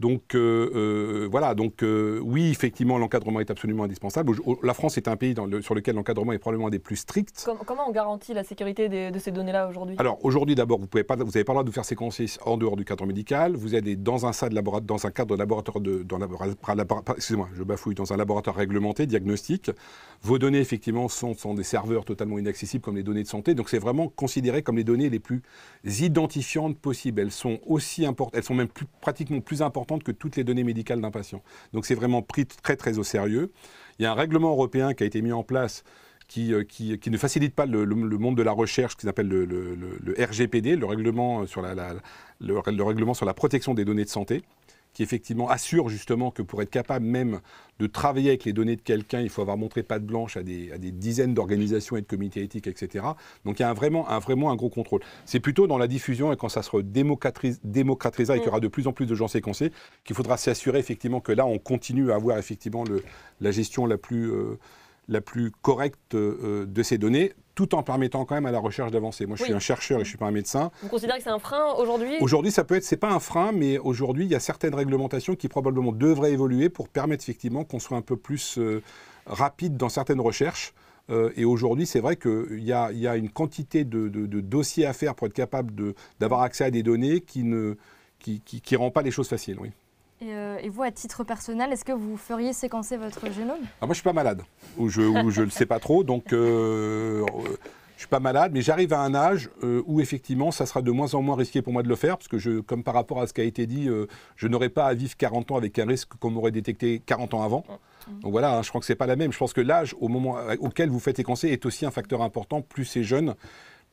Donc euh, euh, voilà, donc euh, oui, effectivement, l'encadrement est absolument indispensable. La France est un pays sur lequel l'encadrement est probablement un des plus stricts. comment on garantit la sécurité de ces données-là aujourd'hui Alors aujourd'hui, d'abord, vous n'avez pas, vous avez pas le droit de vous faire séquencer en dehors du cadre médical. Vous allez dans un, de dans un cadre de laboratoire, de, dans excusez-moi, je bafouille, dans un laboratoire réglementé, diagnostique Vos données, effectivement, sont, sont des serveurs totalement inaccessibles comme les données de santé. Donc c'est vraiment considéré comme les données les plus identifiantes possibles. Elles sont aussi importantes, elles sont même plus, pratiquement plus importantes que toutes les données médicales d'un patient. Donc c'est vraiment pris très très au sérieux. Il y a un règlement européen qui a été mis en place qui, euh, ne facilite pas le, monde de la recherche, qui s'appelle le, le, RGPD, le règlement, sur le, règlement sur la protection des données de santé, qui effectivement assure justement que pour être capable même de travailler avec les données de quelqu'un, il faut avoir montré patte blanche à des, dizaines d'organisations et de comités éthiques, etc. Donc il y a vraiment, un, vraiment un gros contrôle. C'est plutôt dans la diffusion et quand ça se démocratise, démocratisera et qu'il y aura de plus en plus de gens séquencés qu'il faudra s'assurer effectivement que là, on continue à avoir effectivement la gestion la plus... Euh, la plus correcte euh, de ces données tout en permettant quand même à la recherche d'avancer. Moi, je suis un chercheur et je suis pas un médecin. Vous considérez que c'est un frein aujourd'hui Aujourd'hui, ça peut être, c'est pas un frein, mais aujourd'hui, il y a certaines réglementations qui probablement devraient évoluer pour permettre effectivement qu'on soit un peu plus euh, rapide dans certaines recherches. Euh, et aujourd'hui, c'est vrai qu'il y, a une quantité de, dossiers à faire pour être capable d'avoir accès à des données qui ne qui rend pas les choses faciles. Oui. Euh, et, vous, à titre personnel, est-ce que vous feriez séquencer votre génome ah, Moi, je suis pas malade, ou je ne le sais pas trop, donc euh, euh, je suis pas malade, mais j'arrive à un âge où effectivement, ça sera de moins en moins risqué pour moi de le faire, parce que je, comme par rapport à ce qui a été dit, je n'aurai pas à vivre 40 ans avec un risque qu'on m'aurait détecté 40 ans avant. Mm. Donc voilà, hein, je crois que ce n'est pas la même. Je pense que l'âge au moment auquel vous faites séquencer est aussi un facteur important. Plus c'est jeune,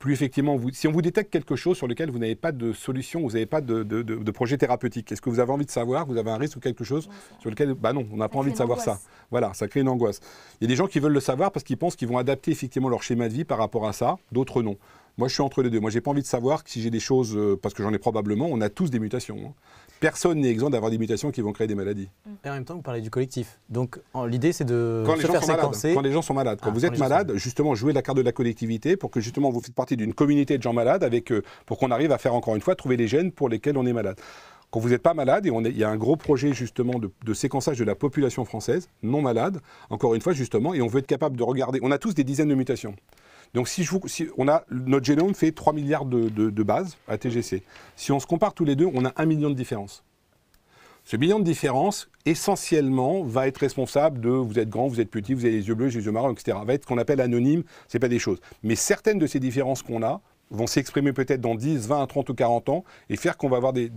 plus effectivement, si on vous détecte quelque chose sur lequel vous n'avez pas de solution, vous n'avez pas de, projet thérapeutique, est-ce que vous avez envie de savoir, vous avez un risque ou quelque chose sur lequel, bah non, on n'a pas envie de savoir ça. Voilà, ça crée une angoisse. Il y a des gens qui veulent le savoir parce qu'ils pensent qu'ils vont adapter effectivement leur schéma de vie par rapport à ça, d'autres non. Moi, je suis entre les deux. Moi, j'ai pas envie de savoir si j'ai des choses, euh, parce que j'en ai probablement, on a tous des mutations. Hein personne n'est exempt d'avoir des mutations qui vont créer des maladies. Et en même temps, vous parlez du collectif. Donc l'idée, c'est de quand les faire séquencer. Malades, quand les gens sont malades. Quand ah, vous êtes malade, justement, jouez la carte de la collectivité pour que justement vous faites partie d'une communauté de gens malades avec, euh, pour qu'on arrive à faire encore une fois trouver les gènes pour lesquels on est malade quand vous n'êtes pas malade, et il y a un gros projet justement de, séquençage de la population française non malade, encore une fois justement, et on veut être capable de regarder. On a tous des dizaines de mutations. Donc si, notre génome fait 3 milliards de, bases à TGC. Si on se compare tous les deux, on a 1 million de différences. Ce million de différences, essentiellement, va être responsable de vous êtes grand, vous êtes petit, vous avez les yeux bleus, les yeux marrons, etc. Va être ce qu'on appelle anonyme, ce n'est pas des choses. Mais certaines de ces différences qu'on a vont s'exprimer peut-être dans 10, 20, 30 ou 40 ans et faire qu'on va avoir des,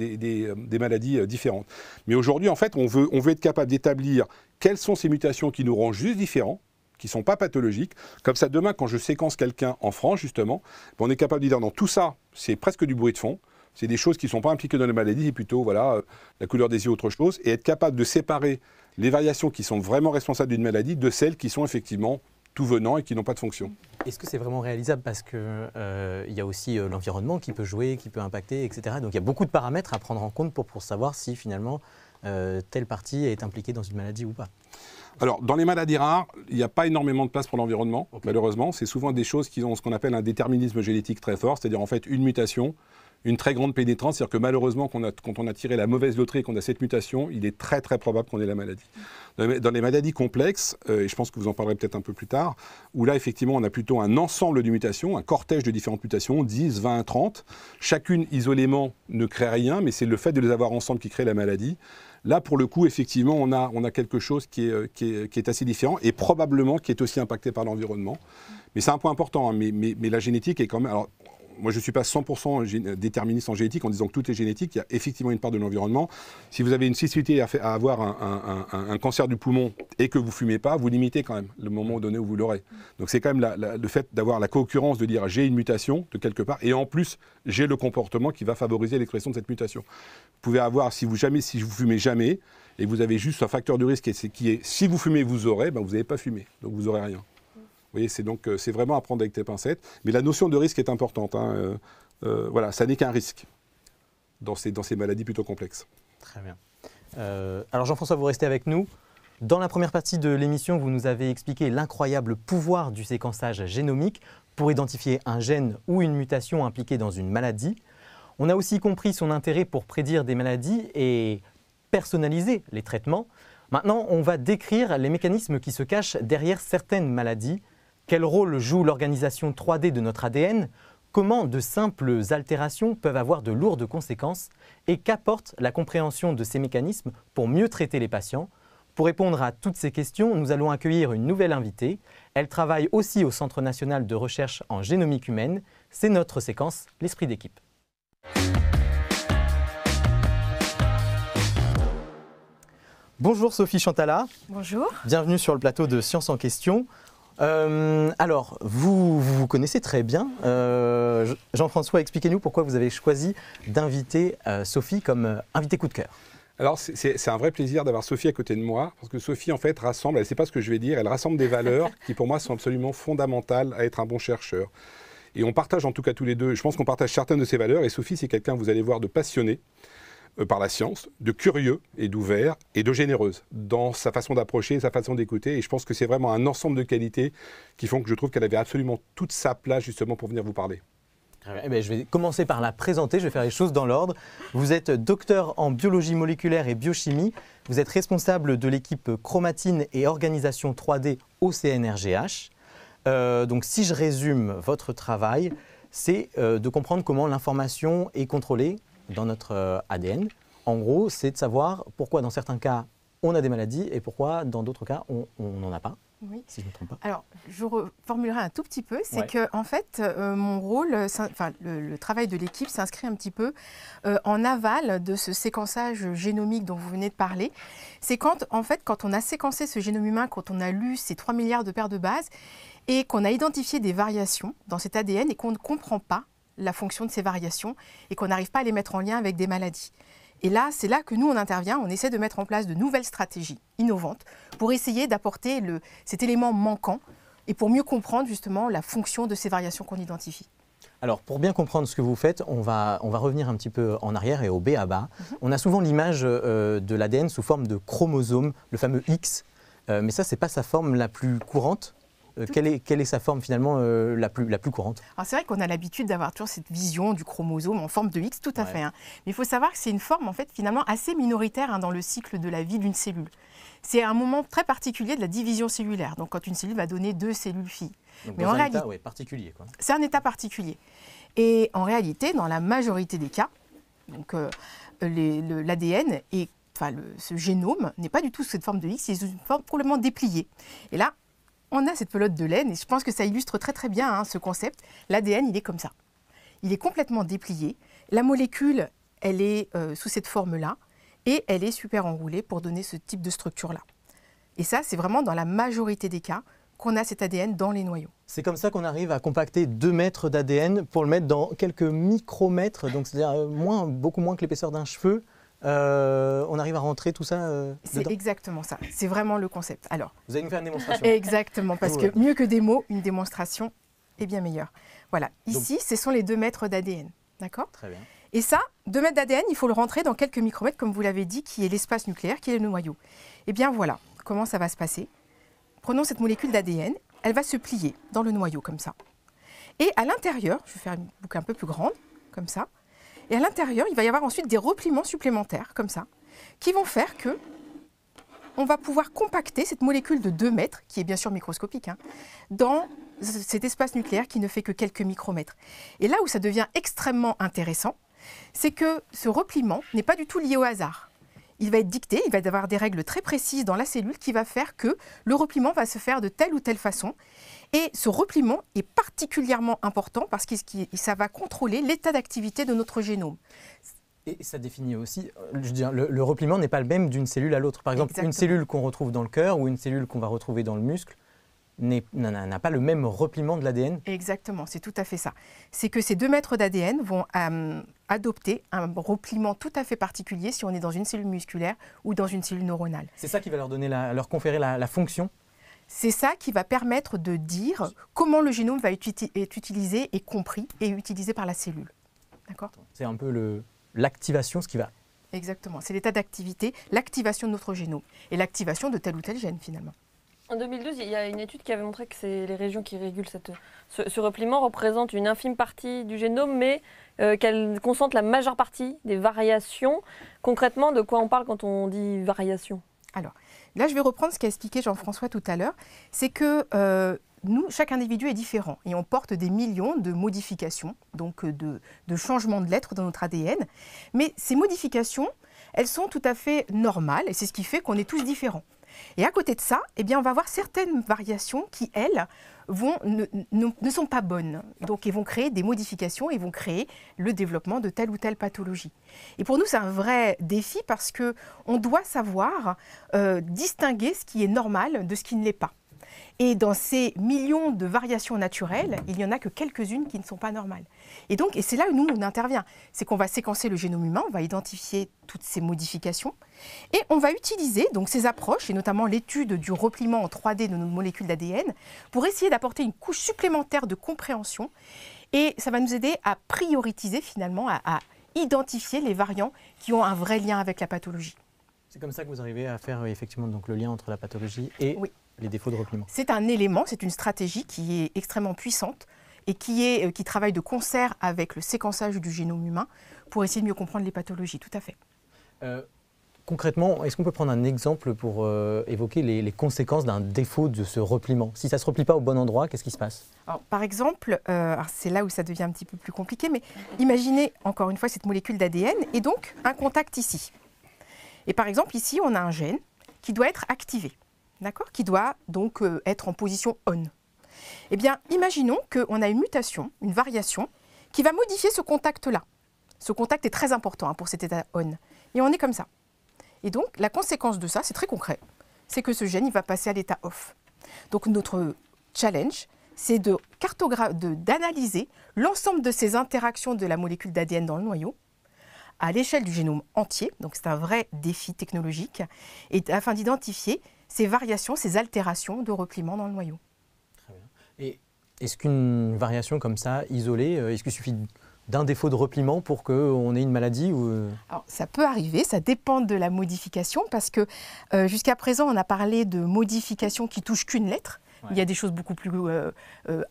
euh, maladies euh, différentes. Mais aujourd'hui, en fait, on veut être capable d'établir quelles sont ces mutations qui nous rendent juste différents, qui ne sont pas pathologiques. Comme ça, demain, quand je séquence quelqu'un en France, justement, ben, on est capable de dire non, tout ça, c'est presque du bruit de fond. C'est des choses qui ne sont pas impliquées dans la maladie, c'est plutôt voilà, euh, la couleur des yeux, autre chose. Et être capable de séparer les variations qui sont vraiment responsables d'une maladie de celles qui sont effectivement tout venant et qui n'ont pas de fonction. Est-ce que c'est vraiment réalisable Parce qu'il euh, y a aussi euh, l'environnement qui peut jouer, qui peut impacter, etc. Donc il y a beaucoup de paramètres à prendre en compte pour, pour savoir si finalement telle partie est impliquée dans une maladie ou pas. Alors, dans les maladies rares, il n'y a pas énormément de place pour l'environnement, malheureusement. C'est souvent des choses qui ont ce qu'on appelle un déterminisme génétique très fort, c'est-à-dire en fait une mutation, une très grande pénétrance. C'est-à-dire que malheureusement, quand on, a, tiré la mauvaise loterie et qu'on a cette mutation, il est très très probable qu'on ait la maladie. Dans les maladies complexes, euh, et je pense que vous en parlerez peut-être un peu plus tard, où là effectivement on a plutôt un ensemble de mutations, un cortège de différentes mutations, 10, 20, 30. Chacune isolément ne crée rien, mais c'est le fait de les avoir ensemble qui crée la maladie. Là, pour le coup, effectivement, on a, on a quelque chose euh, qui est, qui, est, assez différent et probablement qui est aussi impacté par l'environnement. Mais c'est un point important, hein, mais, la génétique est quand même moi je ne suis pas 100% déterministe en génétique en disant que tout est génétique, il y a effectivement une part de l'environnement. Si vous avez une sensibilité à, avoir un, cancer du poumon et que vous fumez pas, vous limitez quand même le moment donné où vous l'aurez. Donc c'est quand même le fait d'avoir la co-occurrence de dire j'ai une mutation de quelque part et en plus j'ai le comportement qui va favoriser l'expression de cette mutation. Vous pouvez avoir, si vous, jamais, si vous fumez jamais, et vous avez juste un facteur de risque qui est, qui est si vous fumez, vous aurez, ben vous n'avez pas fumé, donc vous n'aurez rien c'est donc euh, c'est vraiment à prendre avec tes pincettes. Mais la notion de risque est importante. Hein, euh, euh, voilà, ça n'est qu'un risque dans ces, maladies plutôt complexes. Très bien. alors Jean-François, vous restez avec nous. Dans la première partie de l'émission, vous nous avez expliqué l'incroyable pouvoir du séquençage génomique pour identifier un gène ou une mutation impliquée dans une maladie. On a aussi compris son intérêt pour prédire des maladies et personnaliser les traitements. Maintenant, on va décrire les mécanismes qui se cachent derrière certaines maladies. Quel rôle joue l'organisation 3D de notre ADN Comment de simples altérations peuvent avoir de lourdes conséquences Et qu'apporte la compréhension de ces mécanismes pour mieux traiter les patients Pour répondre à toutes ces questions, nous allons accueillir une nouvelle invitée. Elle travaille aussi au Centre national de recherche en génomique humaine. C'est notre séquence L'esprit d'équipe. Bonjour Sophie Chantala. Bonjour. Bienvenue sur le plateau de Science en question. Euh, alors, vous, vous, connaissez très bien. Euh, Jean-François, expliquez-nous pourquoi vous avez choisi d'inviter euh, Sophie comme invité coup de cœur. Alors, c'est un vrai plaisir d'avoir Sophie à côté de moi, parce que Sophie, en fait, rassemble, elle ne sait pas ce que je vais dire, elle rassemble des valeurs qui, pour moi, sont absolument fondamentales à être un bon chercheur. Et on partage, en tout cas tous les deux, je pense qu'on partage certaines de ces valeurs, et Sophie, c'est quelqu'un, que vous allez voir, de passionné, euh, par la science, de curieux et d'ouvert et de généreuse dans sa façon d'approcher, sa façon d'écouter. Et je pense que c'est vraiment un ensemble de qualités qui font que je trouve qu'elle avait absolument toute sa place justement pour venir vous parler. Eh je vais commencer par la présenter, je vais faire les choses dans l'ordre. Vous êtes docteur en biologie moléculaire et biochimie. Vous êtes responsable de l'équipe chromatine et organisation 3D au CNRGH. Euh, donc si je résume votre travail, c'est euh, de comprendre comment l'information est contrôlée, dans notre euh, ADN. En gros, c'est de savoir pourquoi dans certains cas on a des maladies et pourquoi dans d'autres cas on n'en a pas. Oui. Si je ne me trompe pas. Alors, je reformulerai un tout petit peu. C'est qu'en que, en fait, euh, mon rôle, euh, enfin, le, travail de l'équipe s'inscrit un petit peu en aval de ce séquençage génomique dont vous venez de parler. C'est quand, en fait, quand on a séquencé ce génome humain, quand on a lu ces 3 milliards de paires de bases et qu'on a identifié des variations dans cet ADN et qu'on ne comprend pas la fonction de ces variations et qu'on n'arrive pas à les mettre en lien avec des maladies. Et là, c'est là que nous, on intervient, on essaie de mettre en place de nouvelles stratégies innovantes pour essayer d'apporter cet élément manquant et pour mieux comprendre justement la fonction de ces variations qu'on identifie. Alors, pour bien comprendre ce que vous faites, on va, revenir un petit peu en arrière et au B à bas. Mhm. On a souvent l'image euh, de l'ADN sous forme de chromosome, le fameux X, euh, mais ça, ce n'est pas sa forme la plus courante. Euh, quelle, est, sa forme finalement euh, la, plus, courante Alors c'est vrai qu'on a l'habitude d'avoir toujours cette vision du chromosome en forme de X, tout à fait. Hein. Mais il faut savoir que c'est une forme en fait finalement assez minoritaire hein, dans le cycle de la vie d'une cellule. C'est un moment très particulier de la division cellulaire, donc quand une cellule va donner deux cellules filles. Mais en réalité, particulier. C'est un état particulier. Et en réalité, dans la majorité des cas, donc euh, l'ADN et ce génome n'est pas du tout sous cette forme de X, c'est une forme complètement dépliée. Et là, on a cette pelote de laine, et je pense que ça illustre très très bien hein, ce concept. L'ADN, il est comme ça. Il est complètement déplié. La molécule, elle est euh, sous cette forme-là, et elle est super enroulée pour donner ce type de structure-là. Et ça, c'est vraiment dans la majorité des cas qu'on a cet ADN dans les noyaux. C'est comme ça qu'on arrive à compacter 2 mètres d'ADN pour le mettre dans quelques micromètres, donc c'est-à-dire euh, beaucoup moins que l'épaisseur d'un cheveu. Euh, on arrive à rentrer tout ça euh, C'est exactement ça. C'est vraiment le concept. Alors, Vous allez nous faire une démonstration. exactement, parce que mieux que des mots, une démonstration est bien meilleure. Voilà, ici, ce sont les deux mètres d'ADN. D'accord Très bien. Et ça, deux mètres d'ADN, il faut le rentrer dans quelques micromètres, comme vous l'avez dit, qui est l'espace nucléaire, qui est le noyau. Eh bien voilà, comment ça va se passer Prenons cette molécule d'ADN, elle va se plier dans le noyau, comme ça. Et à l'intérieur, je vais faire une boucle un peu plus grande, comme ça, et à l'intérieur, il va y avoir ensuite des repliements supplémentaires, comme ça, qui vont faire que on va pouvoir compacter cette molécule de 2 mètres, qui est bien sûr microscopique, hein, dans cet espace nucléaire qui ne fait que quelques micromètres. Et là où ça devient extrêmement intéressant, c'est que ce repliement n'est pas du tout lié au hasard. Il va être dicté, il va y avoir des règles très précises dans la cellule qui va faire que le repliement va se faire de telle ou telle façon. Et ce repliement est particulièrement important parce que ça va contrôler l'état d'activité de notre génome. Et ça définit aussi, euh, je dire, le, repliement n'est pas le même d'une cellule à l'autre. Par exemple, une cellule qu'on retrouve dans le cœur ou une cellule qu'on va retrouver dans le muscle n'a pas le même repliement de l'ADN. Exactement, c'est tout à fait ça. C'est que ces deux mètres d'ADN vont euh, adopter un repliement tout à fait particulier si on est dans une cellule musculaire ou dans une cellule neuronale. C'est ça qui va leur donner leur conférer la fonction c'est ça qui va permettre de dire comment le génome va être utilisé et compris et utilisé par la cellule. D'accord C'est un peu l'activation, ce qui va. Exactement, c'est l'état d'activité, l'activation de notre génome et l'activation de tel ou tel gène finalement. En 2012, il y a une étude qui avait montré que c'est les régions qui régulent cette, ce, repliement représentent une infime partie du génome, mais euh, qu'elles concentrent la majeure partie des variations. Concrètement, de quoi on parle quand on dit variation Alors, Là, je vais reprendre ce qu'a expliqué Jean-François tout à l'heure. C'est que euh, nous, chaque individu est différent et on porte des millions de modifications, donc euh, de, de changements de lettres dans notre ADN. Mais ces modifications, elles sont tout à fait normales et c'est ce qui fait qu'on est tous différents. Et à côté de ça, eh bien, on va avoir certaines variations qui, elles, ne, sont pas bonnes. Donc, elles vont créer des modifications et vont créer le développement de telle ou telle pathologie. Et pour nous, c'est un vrai défi parce que on doit savoir euh, distinguer ce qui est normal de ce qui ne l'est pas. Et dans ces millions de variations naturelles, il n'y en a que quelques-unes qui ne sont pas normales. Et donc, et c'est là où nous, on intervient. C'est qu'on va séquencer le génome humain, on va identifier toutes ces modifications, et on va utiliser donc ces approches, et notamment l'étude du repliement en 3D de nos molécules d'ADN, pour essayer d'apporter une couche supplémentaire de compréhension. Et ça va nous aider à prioriser finalement, à, à identifier les variants qui ont un vrai lien avec la pathologie. C'est comme ça que vous arrivez à faire euh, effectivement donc, le lien entre la pathologie et oui les défauts de repliement. C'est un élément, c'est une stratégie qui est extrêmement puissante et qui, est, euh, qui travaille de concert avec le séquençage du génome humain pour essayer de mieux comprendre les pathologies, tout à fait. Euh, concrètement, est-ce qu'on peut prendre un exemple pour euh, évoquer les, conséquences d'un défaut de ce repliement Si ça ne se replie pas au bon endroit, qu'est-ce qui se passe Par exemple, c'est là où ça devient un petit peu plus compliqué, mais imaginez encore une fois cette molécule d'ADN et donc un contact ici. Et par exemple, ici, on a un gène qui doit être activé d'accord Qui doit donc euh, être en position on. Eh bien, imaginons qu'on a une mutation, une variation, qui va modifier ce contact-là. Ce contact est très important hein, pour cet état on. Et on est comme ça. Et donc, la conséquence de ça, c'est très concret, c'est que ce gène, il va passer à l'état off. Donc, notre challenge, c'est de d'analyser l'ensemble de ces interactions de la molécule d'ADN dans le noyau à l'échelle du génome entier, donc c'est un vrai défi technologique, et afin d'identifier ces variations, ces altérations de repliement dans le noyau. Très bien. Et est-ce qu'une variation comme ça, isolée, euh, est-ce qu'il suffit d'un défaut de repliement pour qu'on ait une maladie ou... Euh ça peut arriver, ça dépend de la modification, parce que euh, jusqu'à présent, on a parlé de modifications qui touchent qu'une lettre. Il y a des choses beaucoup plus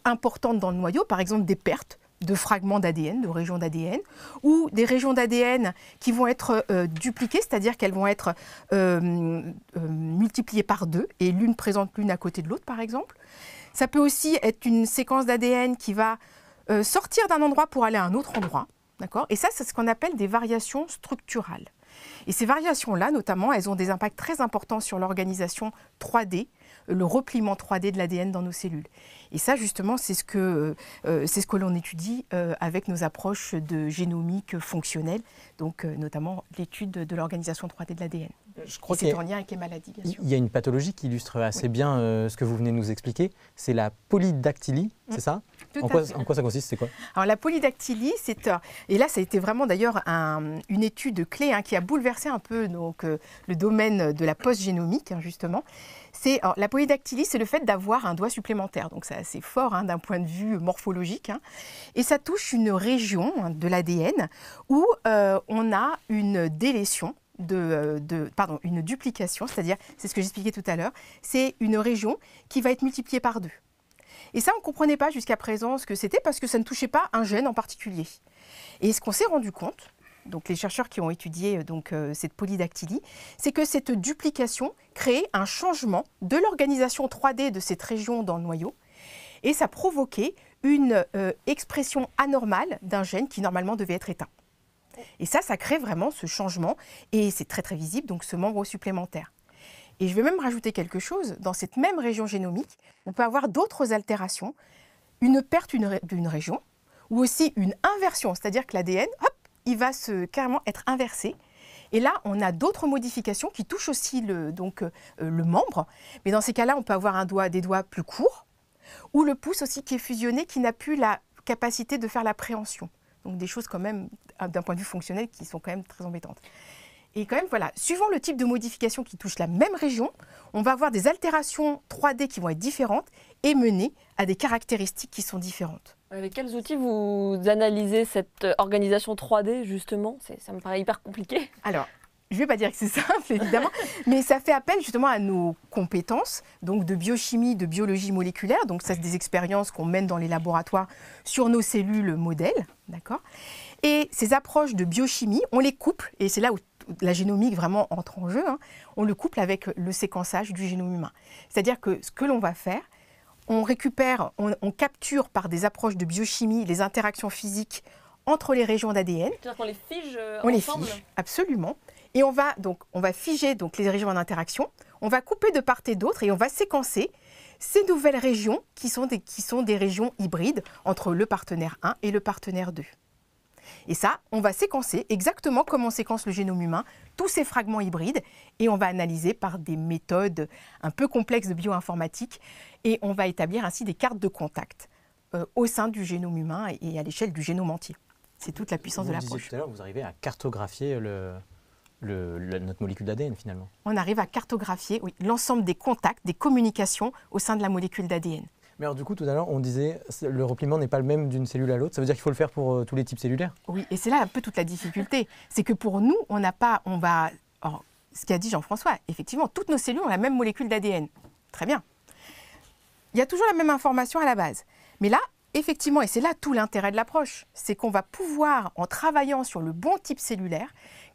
importantes dans le noyau, par exemple des pertes de fragments d'ADN, de régions d'ADN, ou des régions d'ADN qui vont être euh, dupliquées, c'est-à-dire qu'elles vont être euh, euh, multipliées par deux, et l'une présente l'une à côté de l'autre, par exemple. Ça peut aussi être une séquence d'ADN qui va sortir d'un endroit pour aller à un autre endroit. D'accord Et ça, c'est ce qu'on appelle des variations structurales. Et ces variations-là, notamment, elles ont des impacts très importants sur l'organisation 3D le repliement 3D de l'ADN dans nos cellules. Et ça, justement, c'est ce que, euh, euh, ce que l'on étudie euh, avec nos approches de génomique fonctionnelle, donc notamment l'étude de l'organisation 3D de l'ADN. Je crois c'est en lien avec les maladies, Il y a une pathologie qui illustre assez bien euh, ce que vous venez de nous expliquer. C'est la polydactylie, mm. c'est ça en quoi, ça consiste C'est quoi Alors la polydactylie, c'est euh, et là ça a été vraiment d'ailleurs une étude clé hein, qui a bouleversé un peu donc euh, le domaine de la post-génomique hein, justement. C'est la polydactylie, c'est le fait d'avoir un doigt supplémentaire. Donc c'est assez fort hein, d'un point de vue morphologique et ça touche une région de l'ADN où on a une délétion euh, de, pardon, une duplication, c'est-à-dire, c'est ce que j'expliquais tout à l'heure, c'est une région qui va être multipliée par deux. Et ça, on ne comprenait pas jusqu'à présent ce que c'était parce que ça ne touchait pas un gène en particulier. Et ce qu'on s'est rendu compte, donc les chercheurs qui ont étudié euh, donc, euh, cette polydactylie, c'est que cette duplication créait un changement de l'organisation 3D de cette région dans le noyau et ça provoquait une expression anormale d'un gène qui normalement devait être éteint. Et ça, ça crée vraiment ce changement et c'est très très visible, donc ce membre supplémentaire. Et je vais même rajouter quelque chose, dans cette même région génomique, on peut avoir d'autres altérations, une perte d'une région ou aussi une inversion, c'est-à-dire que l'ADN, hop, il va se, carrément être inversé. Et là, on a d'autres modifications qui touchent aussi le, euh, le membre. Mais dans ces cas-là, on peut avoir un doigt, des doigts plus courts, ou le pouce aussi qui est fusionné, qui n'a plus la capacité de faire la préhension. Donc des choses quand même, ah, d'un point de vue fonctionnel, qui sont quand même très embêtantes. Et quand même, voilà, suivant le type de modification qui touche la même région, on va avoir des altérations 3D qui vont être différentes et mener à des caractéristiques qui sont différentes. Avec quels outils vous analysez cette euh, organisation 3D, justement Ça me paraît hyper compliqué. Alors, je ne vais pas dire que c'est simple, évidemment, mais ça fait appel justement à nos compétences, donc de biochimie, de biologie moléculaire. Donc, ça, c'est des expériences qu'on mène dans les laboratoires sur nos cellules modèles, d'accord Et ces approches de biochimie, on les couple, et c'est là où la génomique vraiment entre en jeu, hein, on le couple avec le séquençage du génome humain. C'est-à-dire que ce que l'on va faire, on récupère, on, capture par des approches de biochimie les interactions physiques entre les régions d'ADN. C'est-à-dire qu'on les fige euh, on les fige, absolument. Et on va donc on va figer donc les régions en interaction. On va couper de part et d'autre et on va séquencer ces nouvelles régions qui sont des, qui sont des régions hybrides entre le partenaire 1 et le partenaire 2. Et ça, on va séquencer exactement comme on séquence le génome humain, tous ces fragments hybrides, et on va analyser par des méthodes un peu complexes de bioinformatique, et on va établir ainsi des cartes de contact euh, au sein du génome humain et à l'échelle du génome entier. C'est toute la puissance de l'approche. Tout vous arrivez à cartographier le, notre molécule d'ADN finalement. On arrive à cartographier l'ensemble des contacts, des communications au sein de la molécule d'ADN. Mais alors du coup, tout à l'heure, on disait le repliement n'est pas le même d'une cellule à l'autre. Ça veut dire qu'il faut le faire pour euh, tous les types cellulaires Oui, et c'est là un peu toute la difficulté. c'est que pour nous, on n'a pas, on va, ce qu'a dit Jean-François, effectivement, toutes nos cellules ont la même molécule d'ADN. Très bien. Il y a toujours la même information à la base. Mais là, effectivement, et c'est là tout l'intérêt de l'approche, c'est qu'on va pouvoir, en travaillant sur le bon type cellulaire,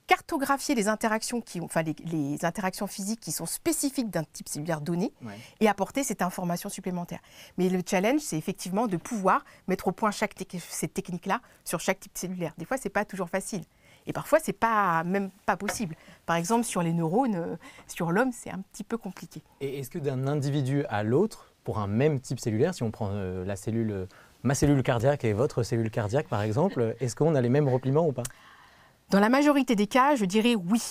cartographier les interactions, qui, enfin les, interactions physiques qui sont spécifiques d'un type cellulaire donné et apporter cette information supplémentaire. Mais le challenge, c'est effectivement de pouvoir mettre au point chaque cette technique là sur chaque type cellulaire. Des fois, c'est pas toujours facile. Et parfois, c'est pas même pas possible. Par exemple, sur les neurones, euh, sur l'homme, c'est un petit peu compliqué. Et est-ce que d'un individu à l'autre, pour un même type cellulaire, si on prend euh, la cellule, ma cellule cardiaque et votre cellule cardiaque, par exemple, est-ce qu'on a les mêmes repliements ou pas dans la majorité des cas, je dirais oui,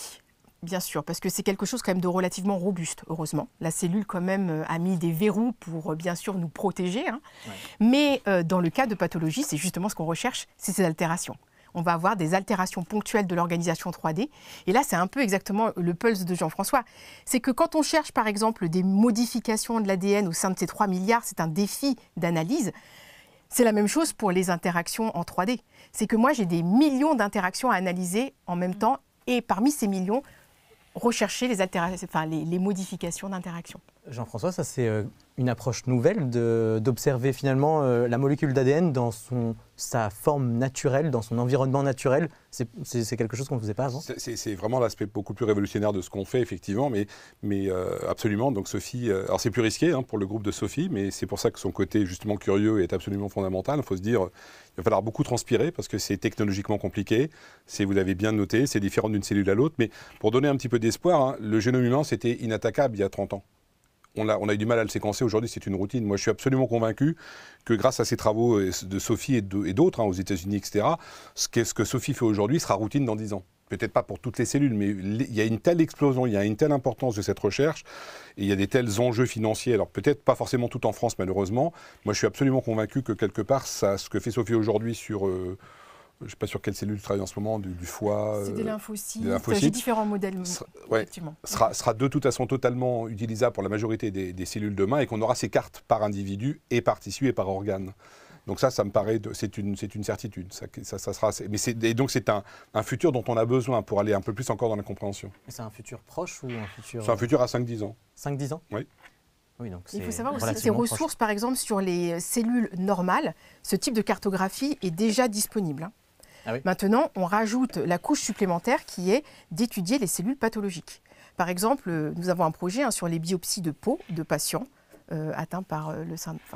bien sûr, parce que c'est quelque chose quand même de relativement robuste, heureusement. La cellule quand même euh, a mis des verrous pour euh, bien sûr nous protéger. Hein. Mais euh, dans le cas de pathologie, c'est justement ce qu'on recherche, c'est ces altérations. On va avoir des altérations ponctuelles de l'organisation 3D. Et là, c'est un peu exactement le pulse de Jean-François. C'est que quand on cherche, par exemple, des modifications de l'ADN au sein de ces 3 milliards, c'est un défi d'analyse. C'est la même chose pour les interactions en 3D c'est que moi, j'ai des millions d'interactions à analyser en même mm. temps, et parmi ces millions, rechercher les, enfin, les, modifications d'interactions. Jean-François, ça c'est euh, une approche nouvelle d'observer finalement euh, la molécule d'ADN dans sa forme naturelle, dans son environnement naturel. C'est quelque chose qu'on ne faisait pas avant. C'est vraiment l'aspect beaucoup plus révolutionnaire de ce qu'on fait effectivement, mais, euh, absolument. Donc Sophie, alors c'est plus risqué hein, pour le groupe de Sophie, mais c'est pour ça que son côté justement curieux est absolument fondamental. Il faut se dire, il va falloir beaucoup transpirer parce que c'est technologiquement compliqué. vous l'avez bien noté, c'est différent d'une cellule à l'autre. Mais pour donner un petit peu d'espoir, hein, le génome humain c'était inattaquable il y a 30 ans on a, eu du mal à le séquencer. Aujourd'hui, c'est une routine. Moi, je suis absolument convaincu que grâce à ces travaux de Sophie et d'autres, hein, aux États-Unis, etc., ce que, Sophie fait aujourd'hui sera routine dans 10 ans peut-être pas pour toutes les cellules, mais il y a une telle explosion, il y a une telle importance de cette recherche, et il y a des tels enjeux financiers, alors peut-être pas forcément tout en France malheureusement, moi je suis absolument convaincu que quelque part, ça, ce que fait Sophie aujourd'hui sur... Euh, je ne sais pas sur quelle cellule travaille en ce moment, du, foie. C'est des euh, lymphocytes. Des lymphocytes. différents modèles. Sera, effectivement. Sera, sera, de toute façon totalement utilisable pour la majorité des, des cellules demain et qu'on aura ces cartes par individu et par tissu et par organe. Donc ça, ça me paraît, c'est une, c'est une certitude. Ça, sera, mais c'est, et donc c'est un, un, futur dont on a besoin pour aller un peu plus encore dans la compréhension. C'est un futur proche ou un futur C'est un futur à 5-10 ans. 5-10 ans Oui. Oui, donc Il faut savoir aussi que ces ressources, par exemple, sur les cellules normales, ce type de cartographie est déjà disponible. Hein. Ah Maintenant, on rajoute la couche supplémentaire qui est d'étudier les cellules pathologiques. Par exemple, euh, nous avons un projet hein, sur les biopsies de peau de patients euh, atteints euh,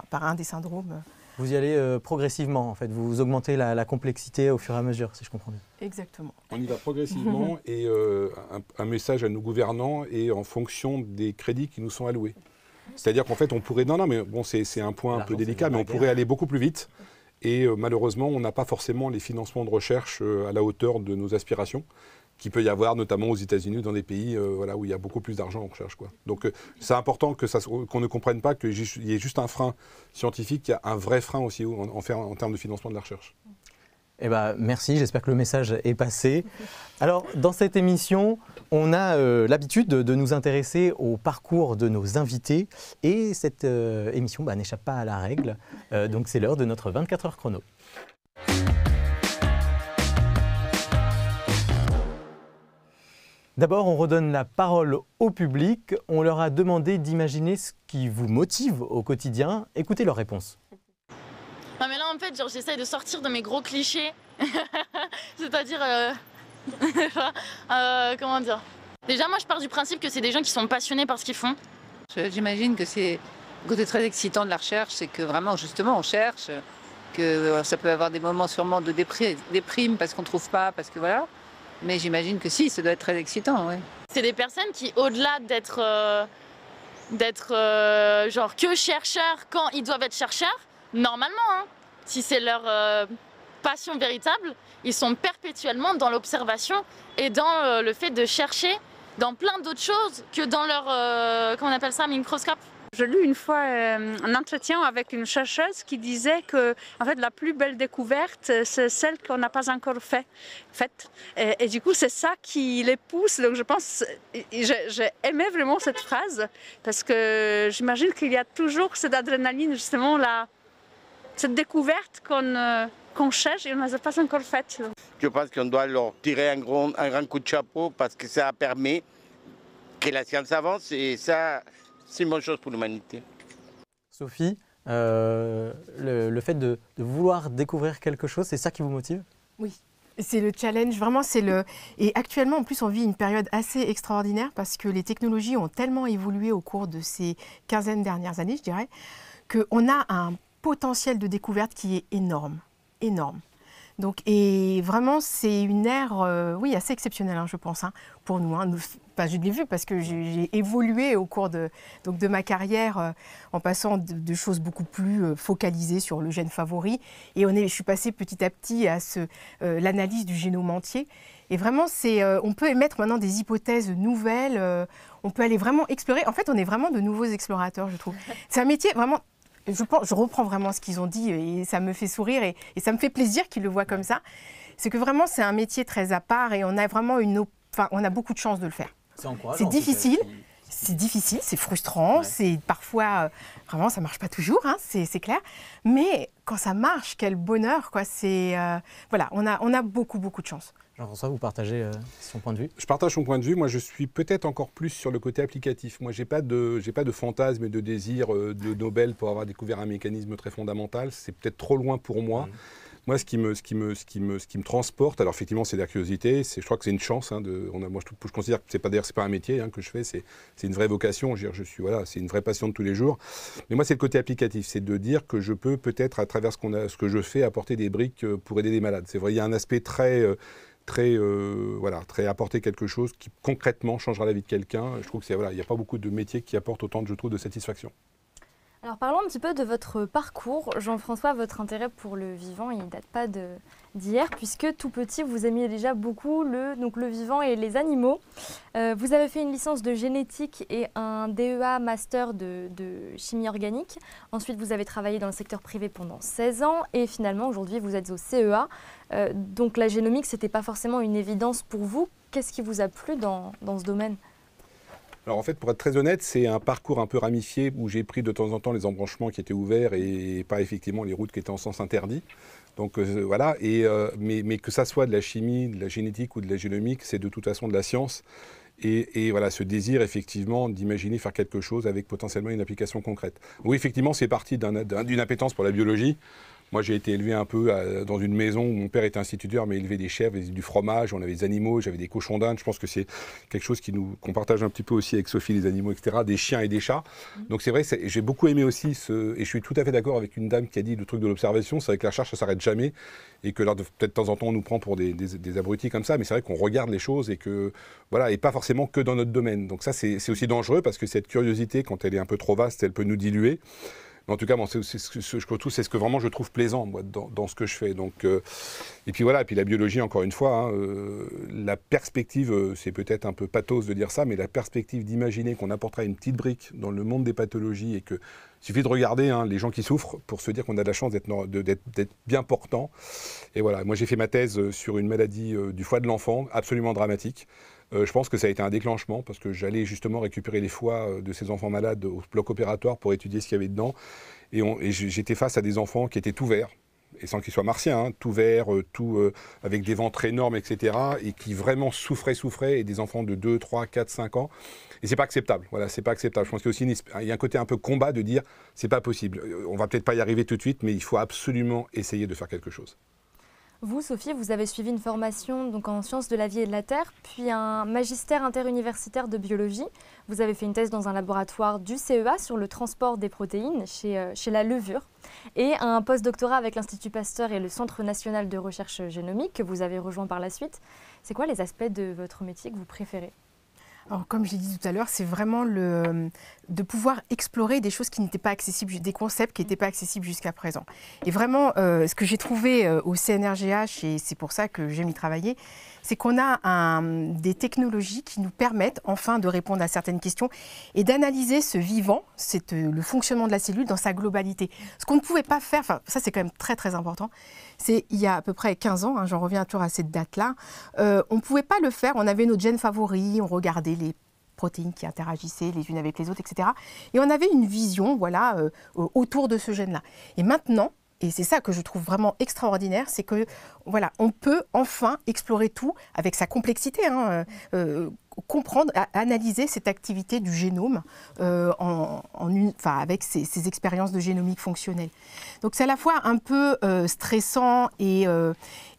par, un des syndromes. Vous y allez progressivement, en fait. Vous augmentez la, complexité au fur et à mesure, si je comprends bien. Exactement. On y va progressivement et un, message à nos gouvernants est en fonction des crédits qui nous sont alloués. C'est-à-dire qu'en fait, on pourrait. Non, non, mais bon, c'est un point un peu délicat, mais on pourrait aller beaucoup plus vite. Et euh, malheureusement, on n'a pas forcément les financements de recherche euh, à la hauteur de nos aspirations qui peut y avoir notamment aux États-Unis dans des pays euh, où il y a beaucoup plus d'argent en recherche. Donc c'est important qu'on ne comprenne pas qu'il y ait juste un frein scientifique, qu'il y a un vrai frein aussi en termes de financement de la recherche. Eh ben, merci, j'espère que le message est passé. Alors, dans cette émission, on a euh, l'habitude de, nous intéresser au parcours de nos invités et cette euh, émission bah, n'échappe pas à la règle. Euh, donc, c'est l'heure de notre 24 heures chrono. D'abord, on redonne la parole au public. On leur a demandé d'imaginer ce qui vous motive au quotidien. Écoutez leurs réponses. Non mais là en fait j'essaye de sortir de mes gros clichés. C'est-à-dire... Euh, euh, comment dire Déjà moi je pars du principe que c'est des gens qui sont passionnés par ce qu'ils font. J'imagine que c'est le côté très excitant de la recherche, c'est que vraiment justement on cherche, que euh, ça peut avoir des moments sûrement de déprime, parce qu'on ne trouve pas, parce que voilà. Mais j'imagine que si, ça doit être très excitant. C'est des personnes qui, au-delà d'être d'être genre que chercheurs quand ils doivent être chercheurs, normalement, hein. si c'est leur euh, passion véritable, ils sont perpétuellement dans l'observation et dans euh, le fait de chercher dans plein d'autres choses que dans leur, euh, comment on appelle ça, microscope. J'ai lu une fois un entretien avec une chercheuse qui disait que en fait, la plus belle découverte, c'est celle qu'on n'a pas encore faite. Et, et, du coup, c'est ça qui les pousse. Donc, je pense, j'ai aimé vraiment cette phrase parce que j'imagine qu'il y a toujours cette adrénaline, justement, là cette découverte qu'on euh, qu'on cherche et on ne l'a pas encore faite. Je pense qu'on doit leur tirer un grand, un grand coup de chapeau parce que ça a permis que la science avance et ça, c'est une bonne chose pour l'humanité. Sophie, euh, le, fait de, de vouloir découvrir quelque chose, c'est ça qui vous motive Oui, c'est le challenge, vraiment c'est le... Et actuellement en plus on vit une période assez extraordinaire parce que les technologies ont tellement évolué au cours de ces quinzaines dernières années je dirais, qu'on a un potentiel de découverte qui est énorme, énorme. Donc, et vraiment, c'est une ère, euh, oui, assez exceptionnelle, hein, je pense, hein, pour nous. pas hein. nous je l'ai parce que j'ai évolué au cours de, donc de ma carrière euh, en passant de, choses beaucoup plus euh, focalisées sur le gène favori. Et on est, je suis passée petit à petit à l'analyse du génome entier. Et vraiment, c'est, on peut émettre maintenant des hypothèses nouvelles. on peut aller vraiment explorer. En fait, on est vraiment de nouveaux explorateurs, je trouve. C'est un métier vraiment je, reprends vraiment ce qu'ils ont dit et ça me fait sourire et, ça me fait plaisir qu'ils le voient comme ça. C'est que vraiment, c'est un métier très à part et on a vraiment une, on a beaucoup de chance de le faire. C'est difficile. C'est difficile, c'est frustrant, c'est parfois euh, vraiment ça marche pas toujours, hein, c'est clair. Mais quand ça marche, quel bonheur quoi. C'est euh, voilà, on a on a beaucoup beaucoup de chance. Jean-François, vous partagez euh, son point de vue Je partage son point de vue. Moi, je suis peut-être encore plus sur le côté applicatif. Moi, je n'ai pas, de, pas de fantasme et de désir euh, de Nobel pour avoir découvert un mécanisme très fondamental. C'est peut-être trop loin pour moi. Mmh. Moi, ce qui me, ce qui me, ce qui me, ce qui me transporte, alors effectivement, c'est de la curiosité. Je crois que c'est une chance. Hein, de, on moi, je, considère que c'est pas c'est pas un métier hein, que je fais. C'est une vraie vocation. Je, suis voilà, c'est une vraie passion de tous les jours. Mais moi, c'est le côté applicatif, c'est de dire que je peux peut-être, à travers ce qu'on a, ce que je fais, apporter des briques euh, pour aider des malades. C'est vrai, il y a un aspect très très, euh, voilà, très apporter quelque chose qui concrètement changera la vie de quelqu'un. Je trouve que c'est il n'y a pas beaucoup de métiers qui apportent autant, je trouve, de satisfaction. Alors parlons un petit peu de votre parcours. Jean-François, votre intérêt pour le vivant, il ne date pas d'hier, puisque tout petit, vous aimiez déjà beaucoup le, donc le vivant et les animaux. Euh, vous avez fait une licence de génétique et un DEA master de, chimie organique. Ensuite, vous avez travaillé dans le secteur privé pendant 16 ans et finalement, aujourd'hui, vous êtes au CEA. Euh, donc la génomique, ce n'était pas forcément une évidence pour vous. Qu'est-ce qui vous a plu dans ce domaine alors en fait, pour être très honnête, c'est un parcours un peu ramifié où j'ai pris de temps en temps les embranchements qui étaient ouverts et pas effectivement les routes qui étaient en sens interdit. Donc euh, voilà, euh, mais, que ça soit de la chimie, de la génétique ou de la génomique, c'est de toute façon de la science. Et, voilà, ce désir effectivement d'imaginer faire quelque chose avec potentiellement une application concrète. Oui, effectivement, c'est parti d'une appétence pour la biologie. Moi, j'ai été élevé un peu dans une maison où mon père était instituteur, mais élevé des chèvres, du fromage, on avait des animaux, j'avais des cochons d'Inde. Je pense que c'est quelque chose qui nous qu'on partage un petit peu aussi avec Sophie, les animaux, etc., des chiens et des chats. Mm. Donc c'est vrai, j'ai beaucoup aimé aussi ce, et je suis tout à fait d'accord avec une dame qui a dit le truc de l'observation, c'est vrai que la recherche, ça s'arrête jamais, et que peut-être de temps en temps on nous prend pour des, des abrutis comme ça, mais c'est vrai qu'on regarde les choses et que voilà, et pas forcément que dans notre domaine. Donc ça, c'est aussi dangereux parce que cette curiosité, quand elle est un peu trop vaste, elle peut nous diluer. En tout cas, c'est ce que je c'est ce que vraiment je trouve plaisant moi, dans, ce que je fais. Donc, euh, et puis voilà, et puis la biologie, encore une fois, hein, euh, la perspective, euh, c'est peut-être un peu pathos de dire ça, mais la perspective d'imaginer qu'on apportera une petite brique dans le monde des pathologies et que suffit de regarder hein, les gens qui souffrent pour se dire qu'on a de la chance d'être bien portant. Et voilà, moi j'ai fait ma thèse sur une maladie du foie de l'enfant, absolument dramatique. Euh, je pense que ça a été un déclenchement parce que j'allais justement récupérer les foies euh, de ces enfants malades au bloc opératoire pour étudier ce qu'il y avait dedans. Et, j'étais face à des enfants qui étaient tout verts, et sans qu'ils soient martiens, hein, tout verts, euh, tout avec des ventres énormes, etc. Et qui vraiment souffraient, souffraient, et des enfants de 2, 3, 4, 5 ans. Et c'est pas acceptable. Voilà, c'est pas acceptable. Je pense qu'il y a aussi y a un côté un peu combat de dire c'est pas possible. On va peut-être pas y arriver tout de suite, mais il faut absolument essayer de faire quelque chose. Vous, Sophie, vous avez suivi une formation donc, en sciences de la vie et de la terre, puis un magistère interuniversitaire de biologie. Vous avez fait une thèse dans un laboratoire du CEA sur le transport des protéines chez, euh, chez la levure, et un postdoctorat avec l'Institut Pasteur et le Centre national de recherche génomique que vous avez rejoint par la suite. C'est quoi les aspects de votre métier que vous préférez comme j'ai dit tout à l'heure, c'est vraiment le, de pouvoir explorer des choses qui n'étaient pas accessibles, des concepts qui n'étaient pas accessibles jusqu'à présent. Et vraiment, euh, ce que j'ai trouvé euh, au CNRGH, et c'est pour ça que j'aime y travailler, c'est qu'on a des technologies qui nous permettent enfin de répondre à certaines questions et d'analyser ce vivant, c'est euh, le fonctionnement de la cellule dans sa globalité. Ce qu'on ne pouvait pas faire, ça c'est quand même très très important, c'est il y a à peu près 15 ans, hein, j'en reviens toujours à cette date-là, euh, on ne pouvait pas le faire, on avait nos gènes favoris, on regardait les protéines qui interagissaient les unes avec les autres, etc. Et on avait une vision voilà, euh, autour de ce gène-là. Et maintenant, et c'est ça que je trouve vraiment extraordinaire, c'est que voilà, on peut enfin explorer tout avec sa complexité. Hein, euh, euh, comprendre, analyser cette activité du génome euh, avec ces, expériences de génomique fonctionnelle. Donc c'est à la fois un peu stressant et,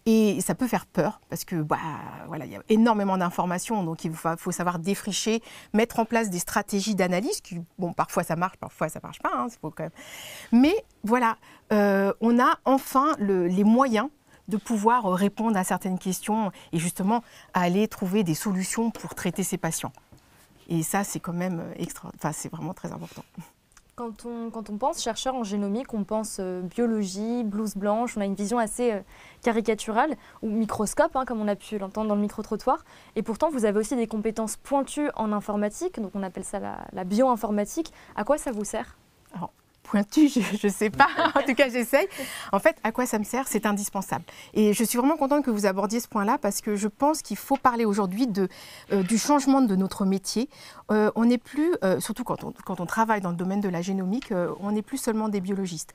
et ça peut faire peur parce que bah, voilà, il y a énormément d'informations, donc il faut savoir défricher, mettre en place des stratégies d'analyse qui, bon, parfois ça marche, parfois ça marche pas, hein, c'est quand même. Mais voilà, euh, on a enfin les moyens de pouvoir répondre à certaines questions et justement aller trouver des solutions pour traiter ces patients. Et ça, c'est quand même extra, enfin, c'est vraiment très important. Quand on, quand on, pense chercheur en génomique, on pense euh, biologie, blouse blanche, on a une vision assez euh, caricaturale, ou microscope, hein, comme on a pu l'entendre dans le micro-trottoir. Et pourtant, vous avez aussi des compétences pointues en informatique, donc on appelle ça la, bioinformatique. À quoi ça vous sert pointu, je ne sais pas, en tout cas j'essaye. En fait, à quoi ça me sert C'est indispensable. Et je suis vraiment contente que vous abordiez ce point-là parce que je pense qu'il faut parler aujourd'hui euh, du changement de notre métier. Euh, on n'est plus, euh, surtout quand quand on, travaille dans le domaine de la génomique, on n'est plus seulement des biologistes.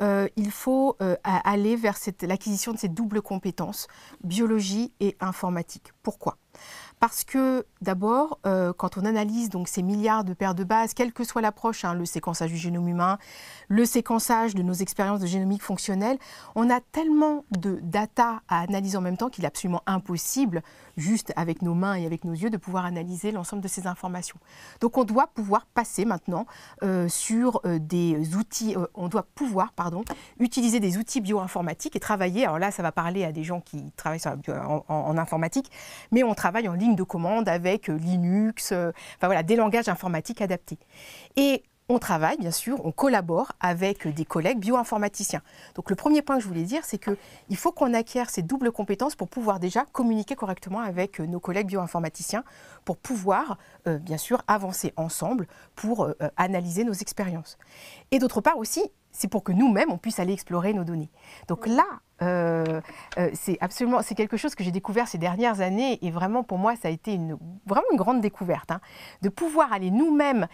il faut aller vers l'acquisition de ces doubles compétences, biologie et informatique. Pourquoi parce que d'abord, euh, quand on analyse donc ces milliards de paires de bases, quelle que soit l'approche, hein, le séquençage du génome humain, le séquençage de nos expériences de génomique fonctionnelle, on a tellement de data à analyser en même temps qu'il est absolument impossible, juste avec nos mains et avec nos yeux, de pouvoir analyser l'ensemble de ces informations. Donc on doit pouvoir passer maintenant euh, sur euh, des outils, on doit pouvoir, pardon, utiliser des outils bioinformatiques et travailler. Alors là, ça va parler à des gens qui travaillent en informatique, mais on travaille en ligne de commande avec euh, Linux, euh, enfin voilà, des langages informatiques adaptés. Et on travaille, bien sûr, on collabore avec euh, des collègues bioinformaticiens. Donc le premier point que je voulais dire, c'est qu'il faut qu'on acquiert ces doubles compétences pour pouvoir déjà communiquer correctement avec nos collègues bioinformaticiens, pour pouvoir, bien sûr, avancer ensemble, pour analyser nos expériences. Et d'autre part aussi, c'est pour que nous-mêmes, on puisse aller explorer nos données. Donc là, euh, euh, c'est absolument, c'est quelque chose que j'ai découvert ces dernières années et vraiment pour moi, ça a été vraiment une grande découverte, hein. de pouvoir aller nous-mêmes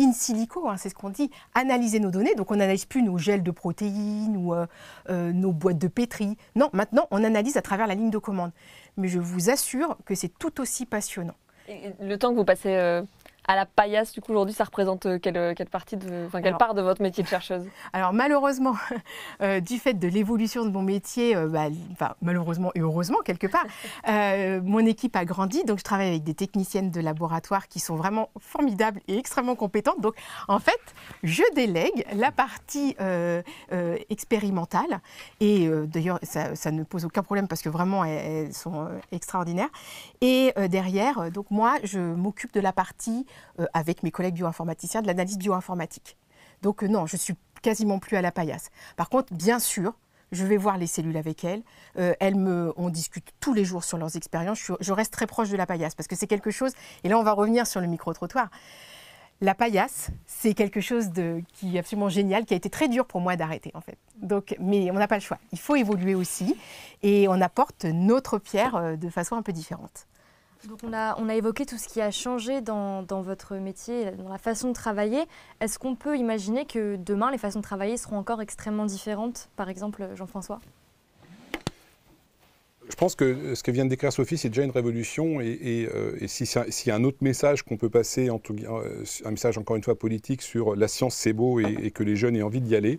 in silico, hein, c'est ce qu'on dit, analyser nos données. Donc on n'analyse plus nos gels de protéines ou euh, nos boîtes de pétri. Non, maintenant on analyse à travers la ligne de commande. Mais je vous assure que c'est tout aussi passionnant. le temps que vous passez à la paillasse, du coup, aujourd'hui, ça représente euh, quelle, euh, quelle partie de, enfin, quelle part de votre métier de chercheuse Alors, malheureusement, euh, du fait de l'évolution de mon métier, bah, malheureusement et heureusement, quelque part, mon équipe a grandi. Donc, je travaille avec des techniciennes de laboratoire qui sont vraiment formidables et extrêmement compétentes. Donc, en fait, je délègue la partie expérimentale. Et d'ailleurs, ça, ne pose aucun problème parce que vraiment, elles sont extraordinaires. Et derrière, donc, moi, je m'occupe de la partie euh, avec mes collègues bioinformaticiens de l'analyse bioinformatique. Donc euh, non, je suis quasiment plus à la paillasse. Par contre, bien sûr, je vais voir les cellules avec elles. Euh, elles me, on discute tous les jours sur leurs expériences. Je, reste très proche de la paillasse parce que c'est quelque chose. Et là, on va revenir sur le micro-trottoir. La paillasse, c'est quelque chose qui est absolument génial, qui a été très dur pour moi d'arrêter en fait. mais on n'a pas le choix. Il faut évoluer aussi et on apporte notre pierre de façon un peu différente on a, évoqué tout ce qui a changé dans, dans votre métier, dans la façon de travailler. Est-ce qu'on peut imaginer que demain, les façons de travailler seront encore extrêmement différentes, par exemple, Jean-François je pense que ce que vient de décrire Sophie, c'est déjà une révolution. Et, euh, si y a un autre message qu'on peut passer, en tout, euh, un message encore une fois politique sur la science c'est beau et, que les jeunes aient envie d'y aller,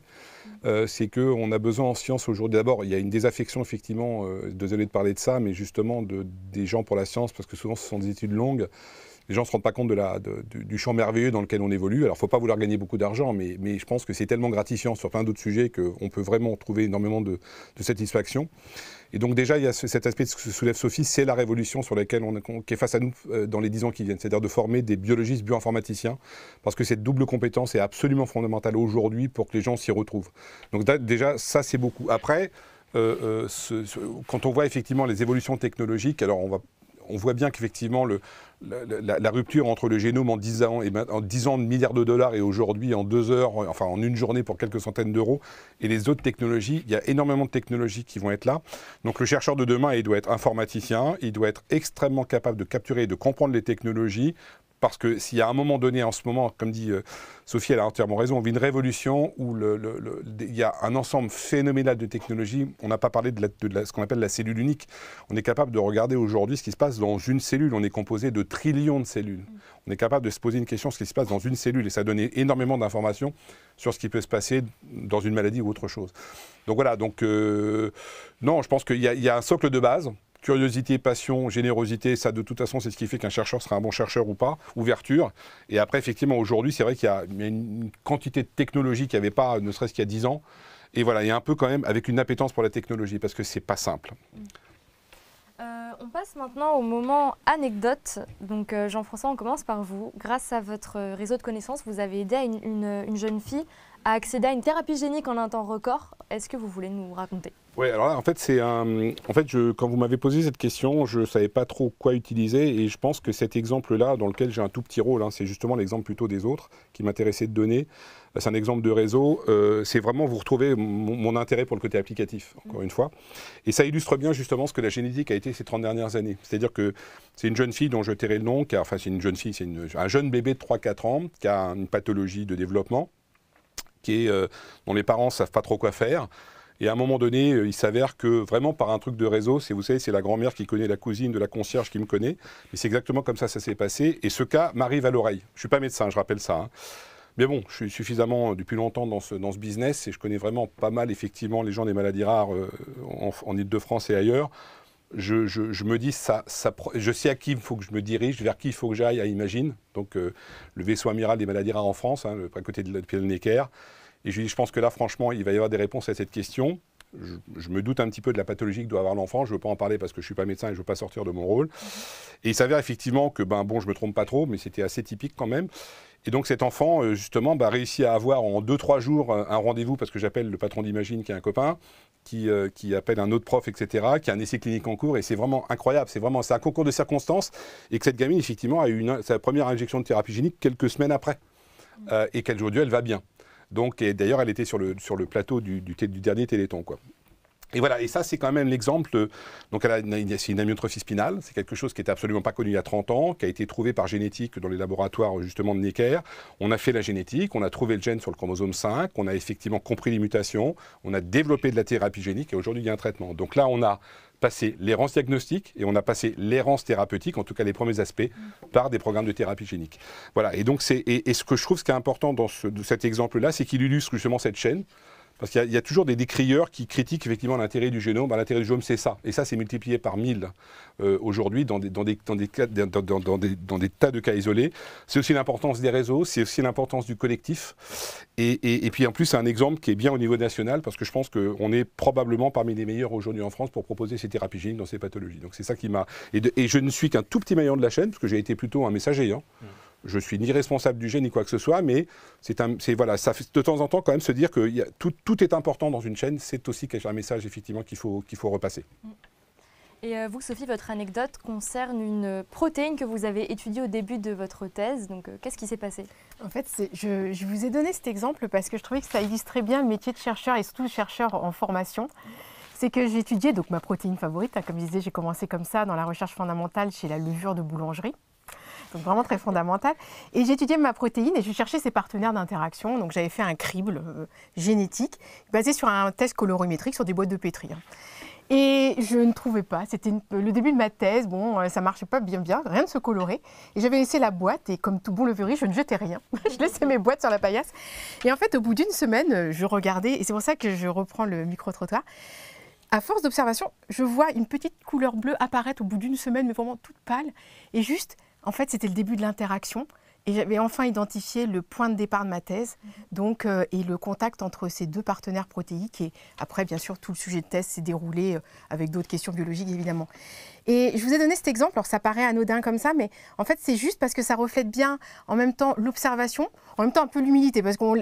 euh, c'est qu'on a besoin en science aujourd'hui. D'abord, il y a une désaffection effectivement, désolé de parler de ça, mais justement de, des gens pour la science, parce que souvent ce sont des études longues les gens ne se rendent pas compte de la, du, champ merveilleux dans lequel on évolue. Alors, il ne faut pas vouloir gagner beaucoup d'argent, mais, je pense que c'est tellement gratifiant sur plein d'autres sujets qu'on peut vraiment trouver énormément de, de satisfaction. Et donc déjà, il y a cet aspect que soulève Sophie, c'est la révolution sur laquelle on, est face à nous euh, dans les dix ans qui viennent, c'est-à-dire de former des biologistes bioinformaticiens, parce que cette double compétence est absolument fondamentale aujourd'hui pour que les gens s'y retrouvent. Donc déjà, ça c'est beaucoup. Après, euh, euh, quand on voit effectivement les évolutions technologiques, alors on on voit bien qu'effectivement le, la, rupture entre le génome en 10 ans, et en 10 ans de milliards de dollars et aujourd'hui en deux heures, enfin en une journée pour quelques centaines d'euros, et les autres technologies, il y a énormément de technologies qui vont être là. Donc le chercheur de demain, il doit être informaticien, il doit être extrêmement capable de capturer et de comprendre les technologies, parce que s'il y a un moment donné, en ce moment, comme dit euh, Sophie, elle a entièrement raison, on vit une révolution où il y a un ensemble phénoménal de technologies. On n'a pas parlé de, ce qu'on appelle la cellule unique. On est capable de regarder aujourd'hui ce qui se passe dans une cellule. On est composé de trillions de cellules. On est capable de se poser une question, ce qui se passe dans une cellule. Et ça donne énormément d'informations sur ce qui peut se passer dans une maladie ou autre chose. Donc voilà, donc euh, non, je pense qu'il y, a un socle de base curiosité, passion, générosité, ça de toute façon c'est ce qui fait qu'un chercheur sera un bon chercheur ou pas, ouverture. Et après effectivement aujourd'hui c'est vrai qu'il y a une quantité de technologie qu'il n'y avait pas ne serait-ce qu'il y a 10 ans. Et voilà, il y a un peu quand même avec une appétence pour la technologie parce que c'est pas simple. Mm. Euh, on passe maintenant au moment anecdote. Donc euh, Jean-François, on commence par vous. Grâce à votre réseau de connaissances, vous avez aidé à une jeune fille a accédé à une thérapie génique en un temps record. Est-ce que vous voulez nous raconter Oui, alors là, en fait, c'est en fait quand vous m'avez posé cette question, je ne savais pas trop quoi utiliser et je pense que cet exemple-là, dans lequel j'ai un tout petit rôle, hein, c'est justement l'exemple plutôt des autres qui m'intéressait de donner. Euh, c'est un exemple de réseau. Euh, c'est vraiment vous retrouvez mon, intérêt pour le côté applicatif, encore une fois. Et ça illustre bien justement ce que la génétique a été ces 30 dernières années. C'est-à-dire que c'est une jeune fille dont je tairai le nom, car, enfin, c'est une jeune fille, c'est un jeune bébé de 3-4 ans qui a une pathologie de développement qui euh, dont les parents ne savent pas trop quoi faire. Et à un moment donné, euh, il s'avère que vraiment par un truc de réseau, c'est vous savez, c'est la grand-mère qui connaît la cousine de la concierge qui me connaît. Mais c'est exactement comme ça ça s'est passé. Et ce cas m'arrive à l'oreille. Je ne suis pas médecin, je rappelle ça. Hein. Mais bon, je suis suffisamment euh, depuis longtemps dans ce, business et je connais vraiment pas mal effectivement les gens des maladies rares en, en Ile-de-France et ailleurs je, me dis, ça, je sais à qui il faut que je me dirige, vers qui il faut que j'aille à Imagine, donc euh, le vaisseau amiral des maladies rares en France, hein, à côté de l'hôpital Necker. Et je dis, je pense que là, franchement, il va y avoir des réponses à cette question. Je, me doute un petit peu de la pathologie que doit avoir l'enfant. Je ne veux pas en parler parce que je ne suis pas médecin et je ne veux pas sortir de mon rôle. Et il s'avère effectivement que, ben bon, je me trompe pas trop, mais c'était assez typique quand même. Et donc cet enfant, euh, justement, bah, ben, réussi à avoir en 2-3 jours euh, un rendez-vous, parce que j'appelle le patron d'Imagine, qui est un copain, euh, qui, appelle un autre prof, etc., qui a un essai clinique en cours, et c'est vraiment incroyable, c'est vraiment, un concours de circonstances, et que cette gamine, effectivement, a eu sa première injection de thérapie génique quelques semaines après, euh, et qu'aujourd'hui, elle va bien. Donc, et d'ailleurs, elle était sur le, sur le plateau du, du dernier Téléthon, quoi. Et voilà, et ça c'est quand même l'exemple. Euh, donc c'est une amyotrophie spinale, c'est quelque chose qui n'était absolument pas connu il y a 30 ans, qui a été trouvé par génétique dans les laboratoires justement de Necker. On a fait la génétique, on a trouvé le gène sur le chromosome 5, on a effectivement compris les mutations, on a développé de la thérapie génique et aujourd'hui il y a un traitement. Donc là on a passé l'errance diagnostique et on a passé l'errance thérapeutique, en tout cas les premiers aspects, par des programmes de thérapie génique. Voilà, et donc c'est et, ce que je trouve ce qui est important dans cet exemple-là, c'est qu'il illustre justement cette chaîne parce qu'il y, a toujours des décrieurs qui critiquent effectivement l'intérêt du génome. Bah, l'intérêt du génome, c'est ça. Et ça, c'est multiplié par mille aujourd'hui dans des, tas de cas isolés. C'est aussi l'importance des réseaux, c'est aussi l'importance du collectif. Et, puis en plus, c'est un exemple qui est bien au niveau national parce que je pense qu'on est probablement parmi les meilleurs aujourd'hui en France pour proposer ces thérapies géniques dans ces pathologies. Donc c'est ça qui m'a. Et, je ne suis qu'un tout petit maillon de la chaîne parce que j'ai été plutôt un messager. Hein. Mmh je suis ni responsable du jet ni quoi que ce soit, mais c'est voilà, ça fait de temps en temps quand même se dire que tout, est important dans une chaîne, c'est aussi un message effectivement qu'il faut, qu'il faut repasser. Mm. Et euh, vous, Sophie, votre anecdote concerne une protéine que vous avez étudiée au début de votre thèse. Donc, euh, qu'est-ce qui s'est passé En fait, je, vous ai donné cet exemple parce que je trouvais que ça très bien le métier de chercheur et surtout chercheur en formation c'est que j'ai étudié donc ma protéine favorite. Hein, comme je disais, j'ai commencé comme ça dans la recherche fondamentale chez la levure de boulangerie donc vraiment très fondamentale. Et j'étudiais ma protéine et je cherchais ses partenaires d'interaction. Donc j'avais fait un crible euh, génétique basé sur un test colorimétrique sur des boîtes de pétri. Hein. Et je ne trouvais pas. C'était le début de ma thèse. Bon, euh, ça marchait pas bien, bien, rien de se colorer. Et j'avais laissé la boîte. Et comme tout bon leverie, je ne jetais rien. je laissais mes boîtes sur la paillasse. Et en fait, au bout d'une semaine, euh, je regardais. Et c'est pour ça que je reprends le micro-trottoir. À force d'observation, je vois une petite couleur bleue apparaître au bout d'une semaine, mais vraiment toute pâle. Et juste, en fait, c'était le début de l'interaction. Et j'avais enfin identifié le point de départ de ma thèse, mhm. donc, euh, et le contact entre ces deux partenaires protéiques. Et après, bien sûr, tout le sujet de thèse s'est déroulé euh, avec d'autres questions biologiques, évidemment. Et je vous ai donné cet exemple. Alors, ça paraît anodin comme ça, mais en fait, c'est juste parce que ça reflète bien en même temps l'observation, en même temps un peu l'humilité, parce qu'on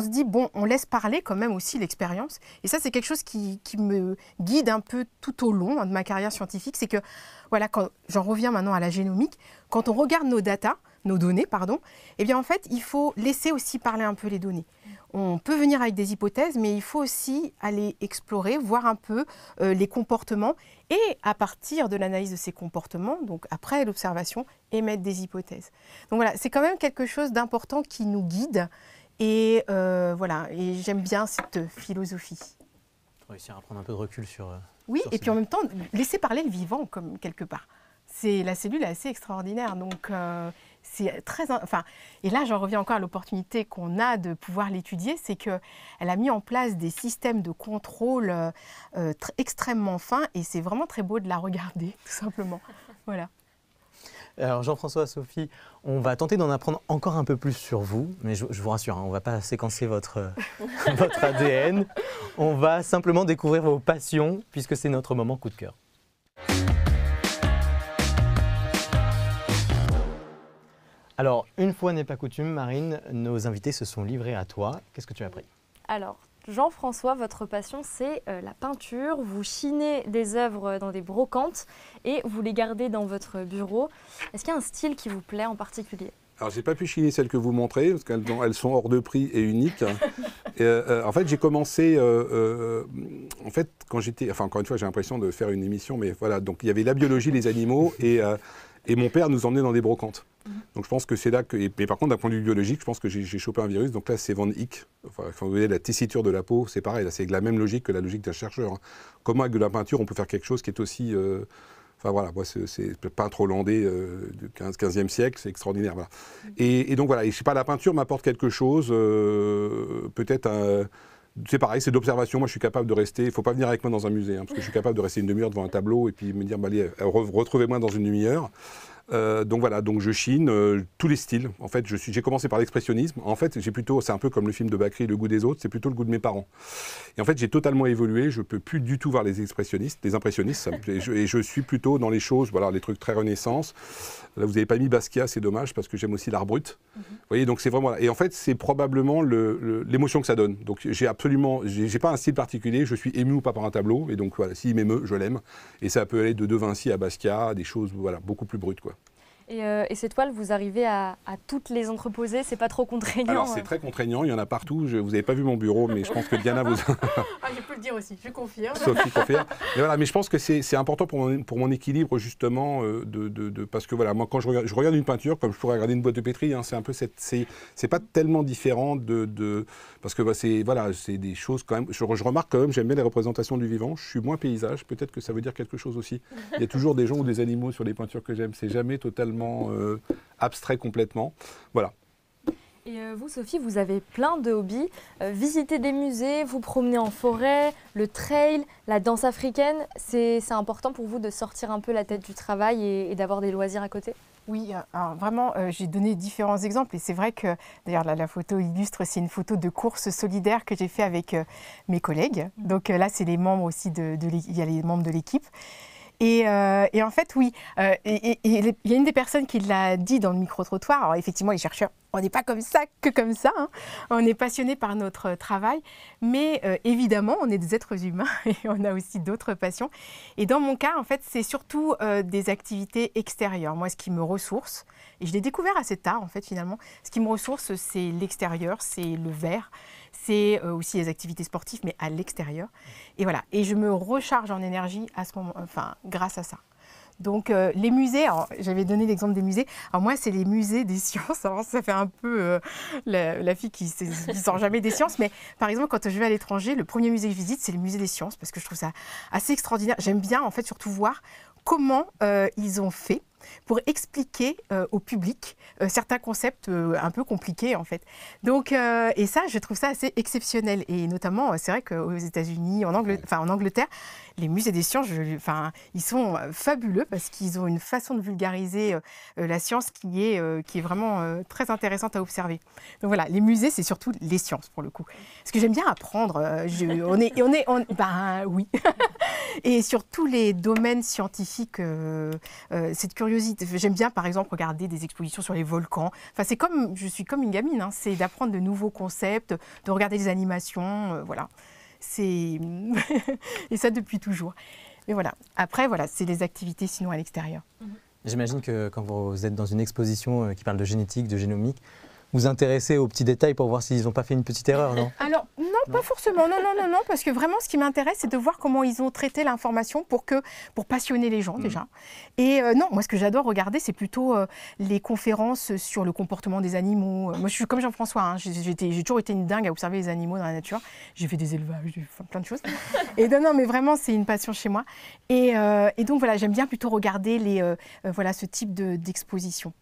se dit, bon, on laisse parler quand même aussi l'expérience. Et ça, c'est quelque chose qui, qui, me guide un peu tout au long hein, de ma carrière scientifique. C'est que, voilà, quand j'en reviens maintenant à la génomique, quand on regarde nos datas, nos données, pardon, eh bien en fait, il faut laisser aussi parler un peu les données. On peut venir avec des hypothèses, mais il faut aussi aller explorer, voir un peu euh, les comportements et à partir de l'analyse de ces comportements, donc après l'observation, émettre des hypothèses. Donc voilà, c'est quand même quelque chose d'important qui nous guide et euh, voilà, et j'aime bien cette philosophie. Réussir à prendre un peu de recul sur. Euh, oui, et puis en même temps, laisser parler le vivant, comme quelque part. C'est la cellule assez extraordinaire, donc c'est euh, très, enfin, et là j'en reviens encore à l'opportunité qu'on a de pouvoir l'étudier, c'est que elle a mis en place des systèmes de contrôle euh, euh, extrêmement fins et c'est vraiment très beau de la regarder, tout simplement. voilà. Alors Jean-François, Sophie, on va tenter d'en apprendre encore un peu plus sur vous, mais je, vous rassure, hein, on ne va pas séquencer votre, votre ADN, on va simplement découvrir vos passions puisque c'est notre moment coup de cœur. Alors, une fois n'est pas coutume, Marine, nos invités se sont livrés à toi. Qu'est-ce que tu as pris Alors, Jean-François, votre passion, c'est euh, la peinture. Vous chinez des œuvres dans des brocantes et vous les gardez dans votre bureau. Est-ce qu'il y a un style qui vous plaît en particulier alors, j'ai pas pu chiner celles que vous montrez, parce qu'elles sont hors de prix et uniques. Euh, en fait, j'ai commencé. Euh, en fait, quand j'étais. Enfin, encore une fois, j'ai l'impression de faire une émission, mais voilà. Donc, il y avait la biologie les animaux et et mon père nous emmenait dans des brocantes. Donc je pense que c'est là que. Mais par contre, d'un point de vue biologique, je pense que j'ai chopé un virus. Donc là, c'est Van Hick. Enfin, vous voyez la tessiture de la peau, c'est pareil. Là, c'est la même logique que la logique d'un chercheur. Hein. Comment, avec de la peinture, on peut faire quelque chose qui est aussi. Euh, enfin voilà, moi, c'est peintre hollandais euh, du 15, e siècle, c'est extraordinaire. Et, donc voilà, et, je sais pas, la peinture m'apporte quelque chose, euh, peut-être un c'est pareil, c'est d'observation, Moi, je suis capable de rester. Il ne faut pas venir avec moi dans un musée, hein, parce que je suis capable de rester une demi-heure devant un tableau et puis me dire, bah, allez, euh, retrouvez-moi dans une demi-heure. Euh, donc voilà, donc je chine euh, tous les styles. En fait, j'ai commencé par l'expressionnisme. En fait, j'ai plutôt, c'est un peu comme le film de Bacri, le goût des autres, c'est plutôt le goût de mes parents. Et en fait, j'ai totalement évolué. Je peux plus du tout voir les expressionnistes, les impressionnistes. et, je, suis plutôt dans les choses, voilà, les trucs très Renaissance. Là, vous n'avez pas mis Basquiat, c'est dommage parce que j'aime aussi l'art brut. Mhm. Vous voyez, donc c'est vraiment. Et en fait, c'est probablement l'émotion que ça donne. Donc j'ai absolument, j'ai pas un style particulier. Je suis ému ou pas par un tableau. Et donc voilà, s'il m'émeut, je l'aime. Et ça peut aller de De Vinci à Basquiat, des choses, voilà, beaucoup plus brutes, quoi. Et, euh, et, ces toiles, vous arrivez à, toutes les entreposer, c'est pas trop contraignant Alors c'est euh très contraignant, il y en a partout. Je, vous n'avez pas vu mon bureau, mais je pense que Diana vous. ah, je peux le dire aussi, je confirme. Hein. Sophie confirme. Mais, voilà, mais je pense que c'est important pour mon, pour mon, équilibre, justement, euh, de, parce que voilà, moi, quand je regarde, une peinture, comme je pourrais regarder une boîte de pétri, hein, c'est un peu cette. C'est pas tellement différent de. parce que bah, c'est voilà, des choses quand même. Je, remarque quand même, j'aime bien les représentations du vivant, je suis moins paysage, peut-être que ça veut dire quelque chose aussi. Il y a toujours des gens ou des animaux sur les peintures que j'aime, c'est jamais totalement euh, abstrait complètement. Voilà. Et euh, vous, Sophie, vous avez plein de hobbies. Euh, visiter des musées, vous promener en forêt, le trail, la danse africaine, c'est important pour vous de sortir un peu la tête du travail et, d'avoir des loisirs à côté oui, vraiment, j'ai donné différents exemples et c'est vrai que, d'ailleurs, la photo illustre, c'est une photo de course solidaire que j'ai fait avec mes collègues. Mmh. Donc là, c'est les membres aussi de, de il y a les membres de l'équipe. Euh, et, en fait, oui, euh, il y a une des personnes qui l'a dit dans le micro-trottoir. Alors, effectivement, les chercheurs, on n'est pas comme ça que comme ça. Hein. On est passionné par notre travail, mais euh, évidemment, on est des êtres humains et on a aussi d'autres passions. Et dans mon cas, en fait, c'est surtout des activités extérieures. Moi, ce qui me ressource, et je l'ai découvert assez tard, en fait, finalement, ce qui me ressource, c'est l'extérieur, c'est le verre c'est euh, aussi les activités sportives, mais à l'extérieur. Et voilà, et je me recharge en énergie à ce moment, enfin, grâce à ça. Donc euh, les musées, j'avais donné l'exemple des musées, alors moi c'est les musées des sciences, ça fait un peu euh, la, fille qui ne sort jamais des sciences, mais par exemple quand je vais à l'étranger, le premier musée que je visite c'est le musée des sciences parce que je trouve ça assez extraordinaire. J'aime bien en fait surtout voir comment ils ont fait pour expliquer euh, au public euh, certains concepts euh, un peu compliqués en fait. Donc et ça, je trouve ça assez exceptionnel et notamment c'est vrai qu'aux États-Unis, en, en Angleterre, les musées des sciences, enfin, ils sont fabuleux parce qu'ils ont une façon de vulgariser la science qui est qui est vraiment très intéressante à observer. Donc voilà, les musées, c'est surtout les sciences pour le coup. Ce que j'aime bien apprendre, on est on est ben oui. et sur tous les domaines scientifiques, cette curiosité J'aime bien, par exemple, regarder des expositions sur les volcans. Enfin, c'est comme, je suis comme une gamine, hein. c'est d'apprendre de nouveaux concepts, de regarder des animations, euh, voilà. C'est et ça depuis toujours. Mais voilà. Après, voilà, c'est les activités sinon à l'extérieur. Mm-hmm. J'imagine que quand vous êtes dans une exposition euh, qui parle de génétique, de génomique, vous intéressez aux petits détails pour voir s'ils n'ont pas fait une petite erreur, non non, pas forcément. Non, non, non, non, parce que vraiment, ce qui m'intéresse, c'est de voir comment ils ont traité l'information pour que pour passionner les gens mm. déjà. Et euh, non, moi, ce que j'adore regarder, c'est plutôt euh, les conférences sur le comportement des animaux. Euh, moi, je suis comme Jean-François. Hein, j'ai toujours été une dingue à observer les animaux dans la nature. J'ai fait des élevages, plein de choses. Et non, non mais vraiment, c'est une passion chez moi. Et, donc voilà, j'aime bien plutôt regarder les voilà ce type d'exposition.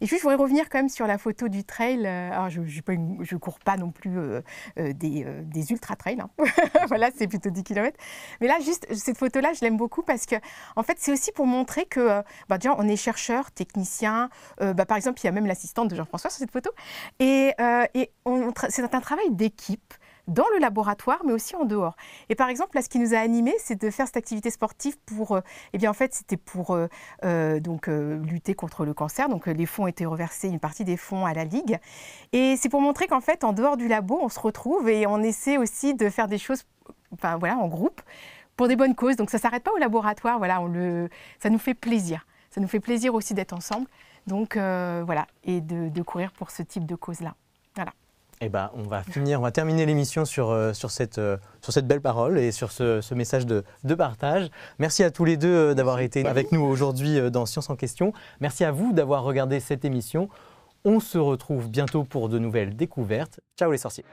Et puis, je voudrais revenir quand même sur la photo du trail. Euh, alors, je ne cours pas non plus euh, euh, des, ultra-trails. Hein. voilà, c'est plutôt 10 km. Mais là, juste, cette photo-là, je l'aime beaucoup parce que, en fait, c'est aussi pour montrer que, bah, déjà, on est chercheur, technicien. Bah, par exemple, il y a même l'assistante de Jean-François sur cette photo. Et, et c'est un travail d'équipe dans le laboratoire, mais aussi en dehors. Et par exemple, là, ce qui nous a animés, c'est de faire cette activité sportive pour, euh, eh bien, en fait, c'était pour euh, euh, donc lutter contre le cancer. Donc, les fonds étaient reversés, une partie des fonds à la ligue. Et c'est pour montrer qu'en fait, en dehors du labo, on se retrouve et on essaie aussi de faire des choses, enfin voilà, en groupe pour des bonnes causes. Donc ça s'arrête pas au laboratoire, voilà, on le, ça nous fait plaisir. Ça nous fait plaisir aussi d'être ensemble, donc voilà, et de, de courir pour ce type de cause-là. Voilà. Eh ben, on va finir, on va terminer l'émission sur, euh, euh, cette, belle parole et sur ce, message de, partage. Merci à tous les deux euh, d'avoir été avec nous aujourd'hui dans Science en question. Merci à vous d'avoir regardé cette émission. On se retrouve bientôt pour de nouvelles découvertes. Ciao les sorciers.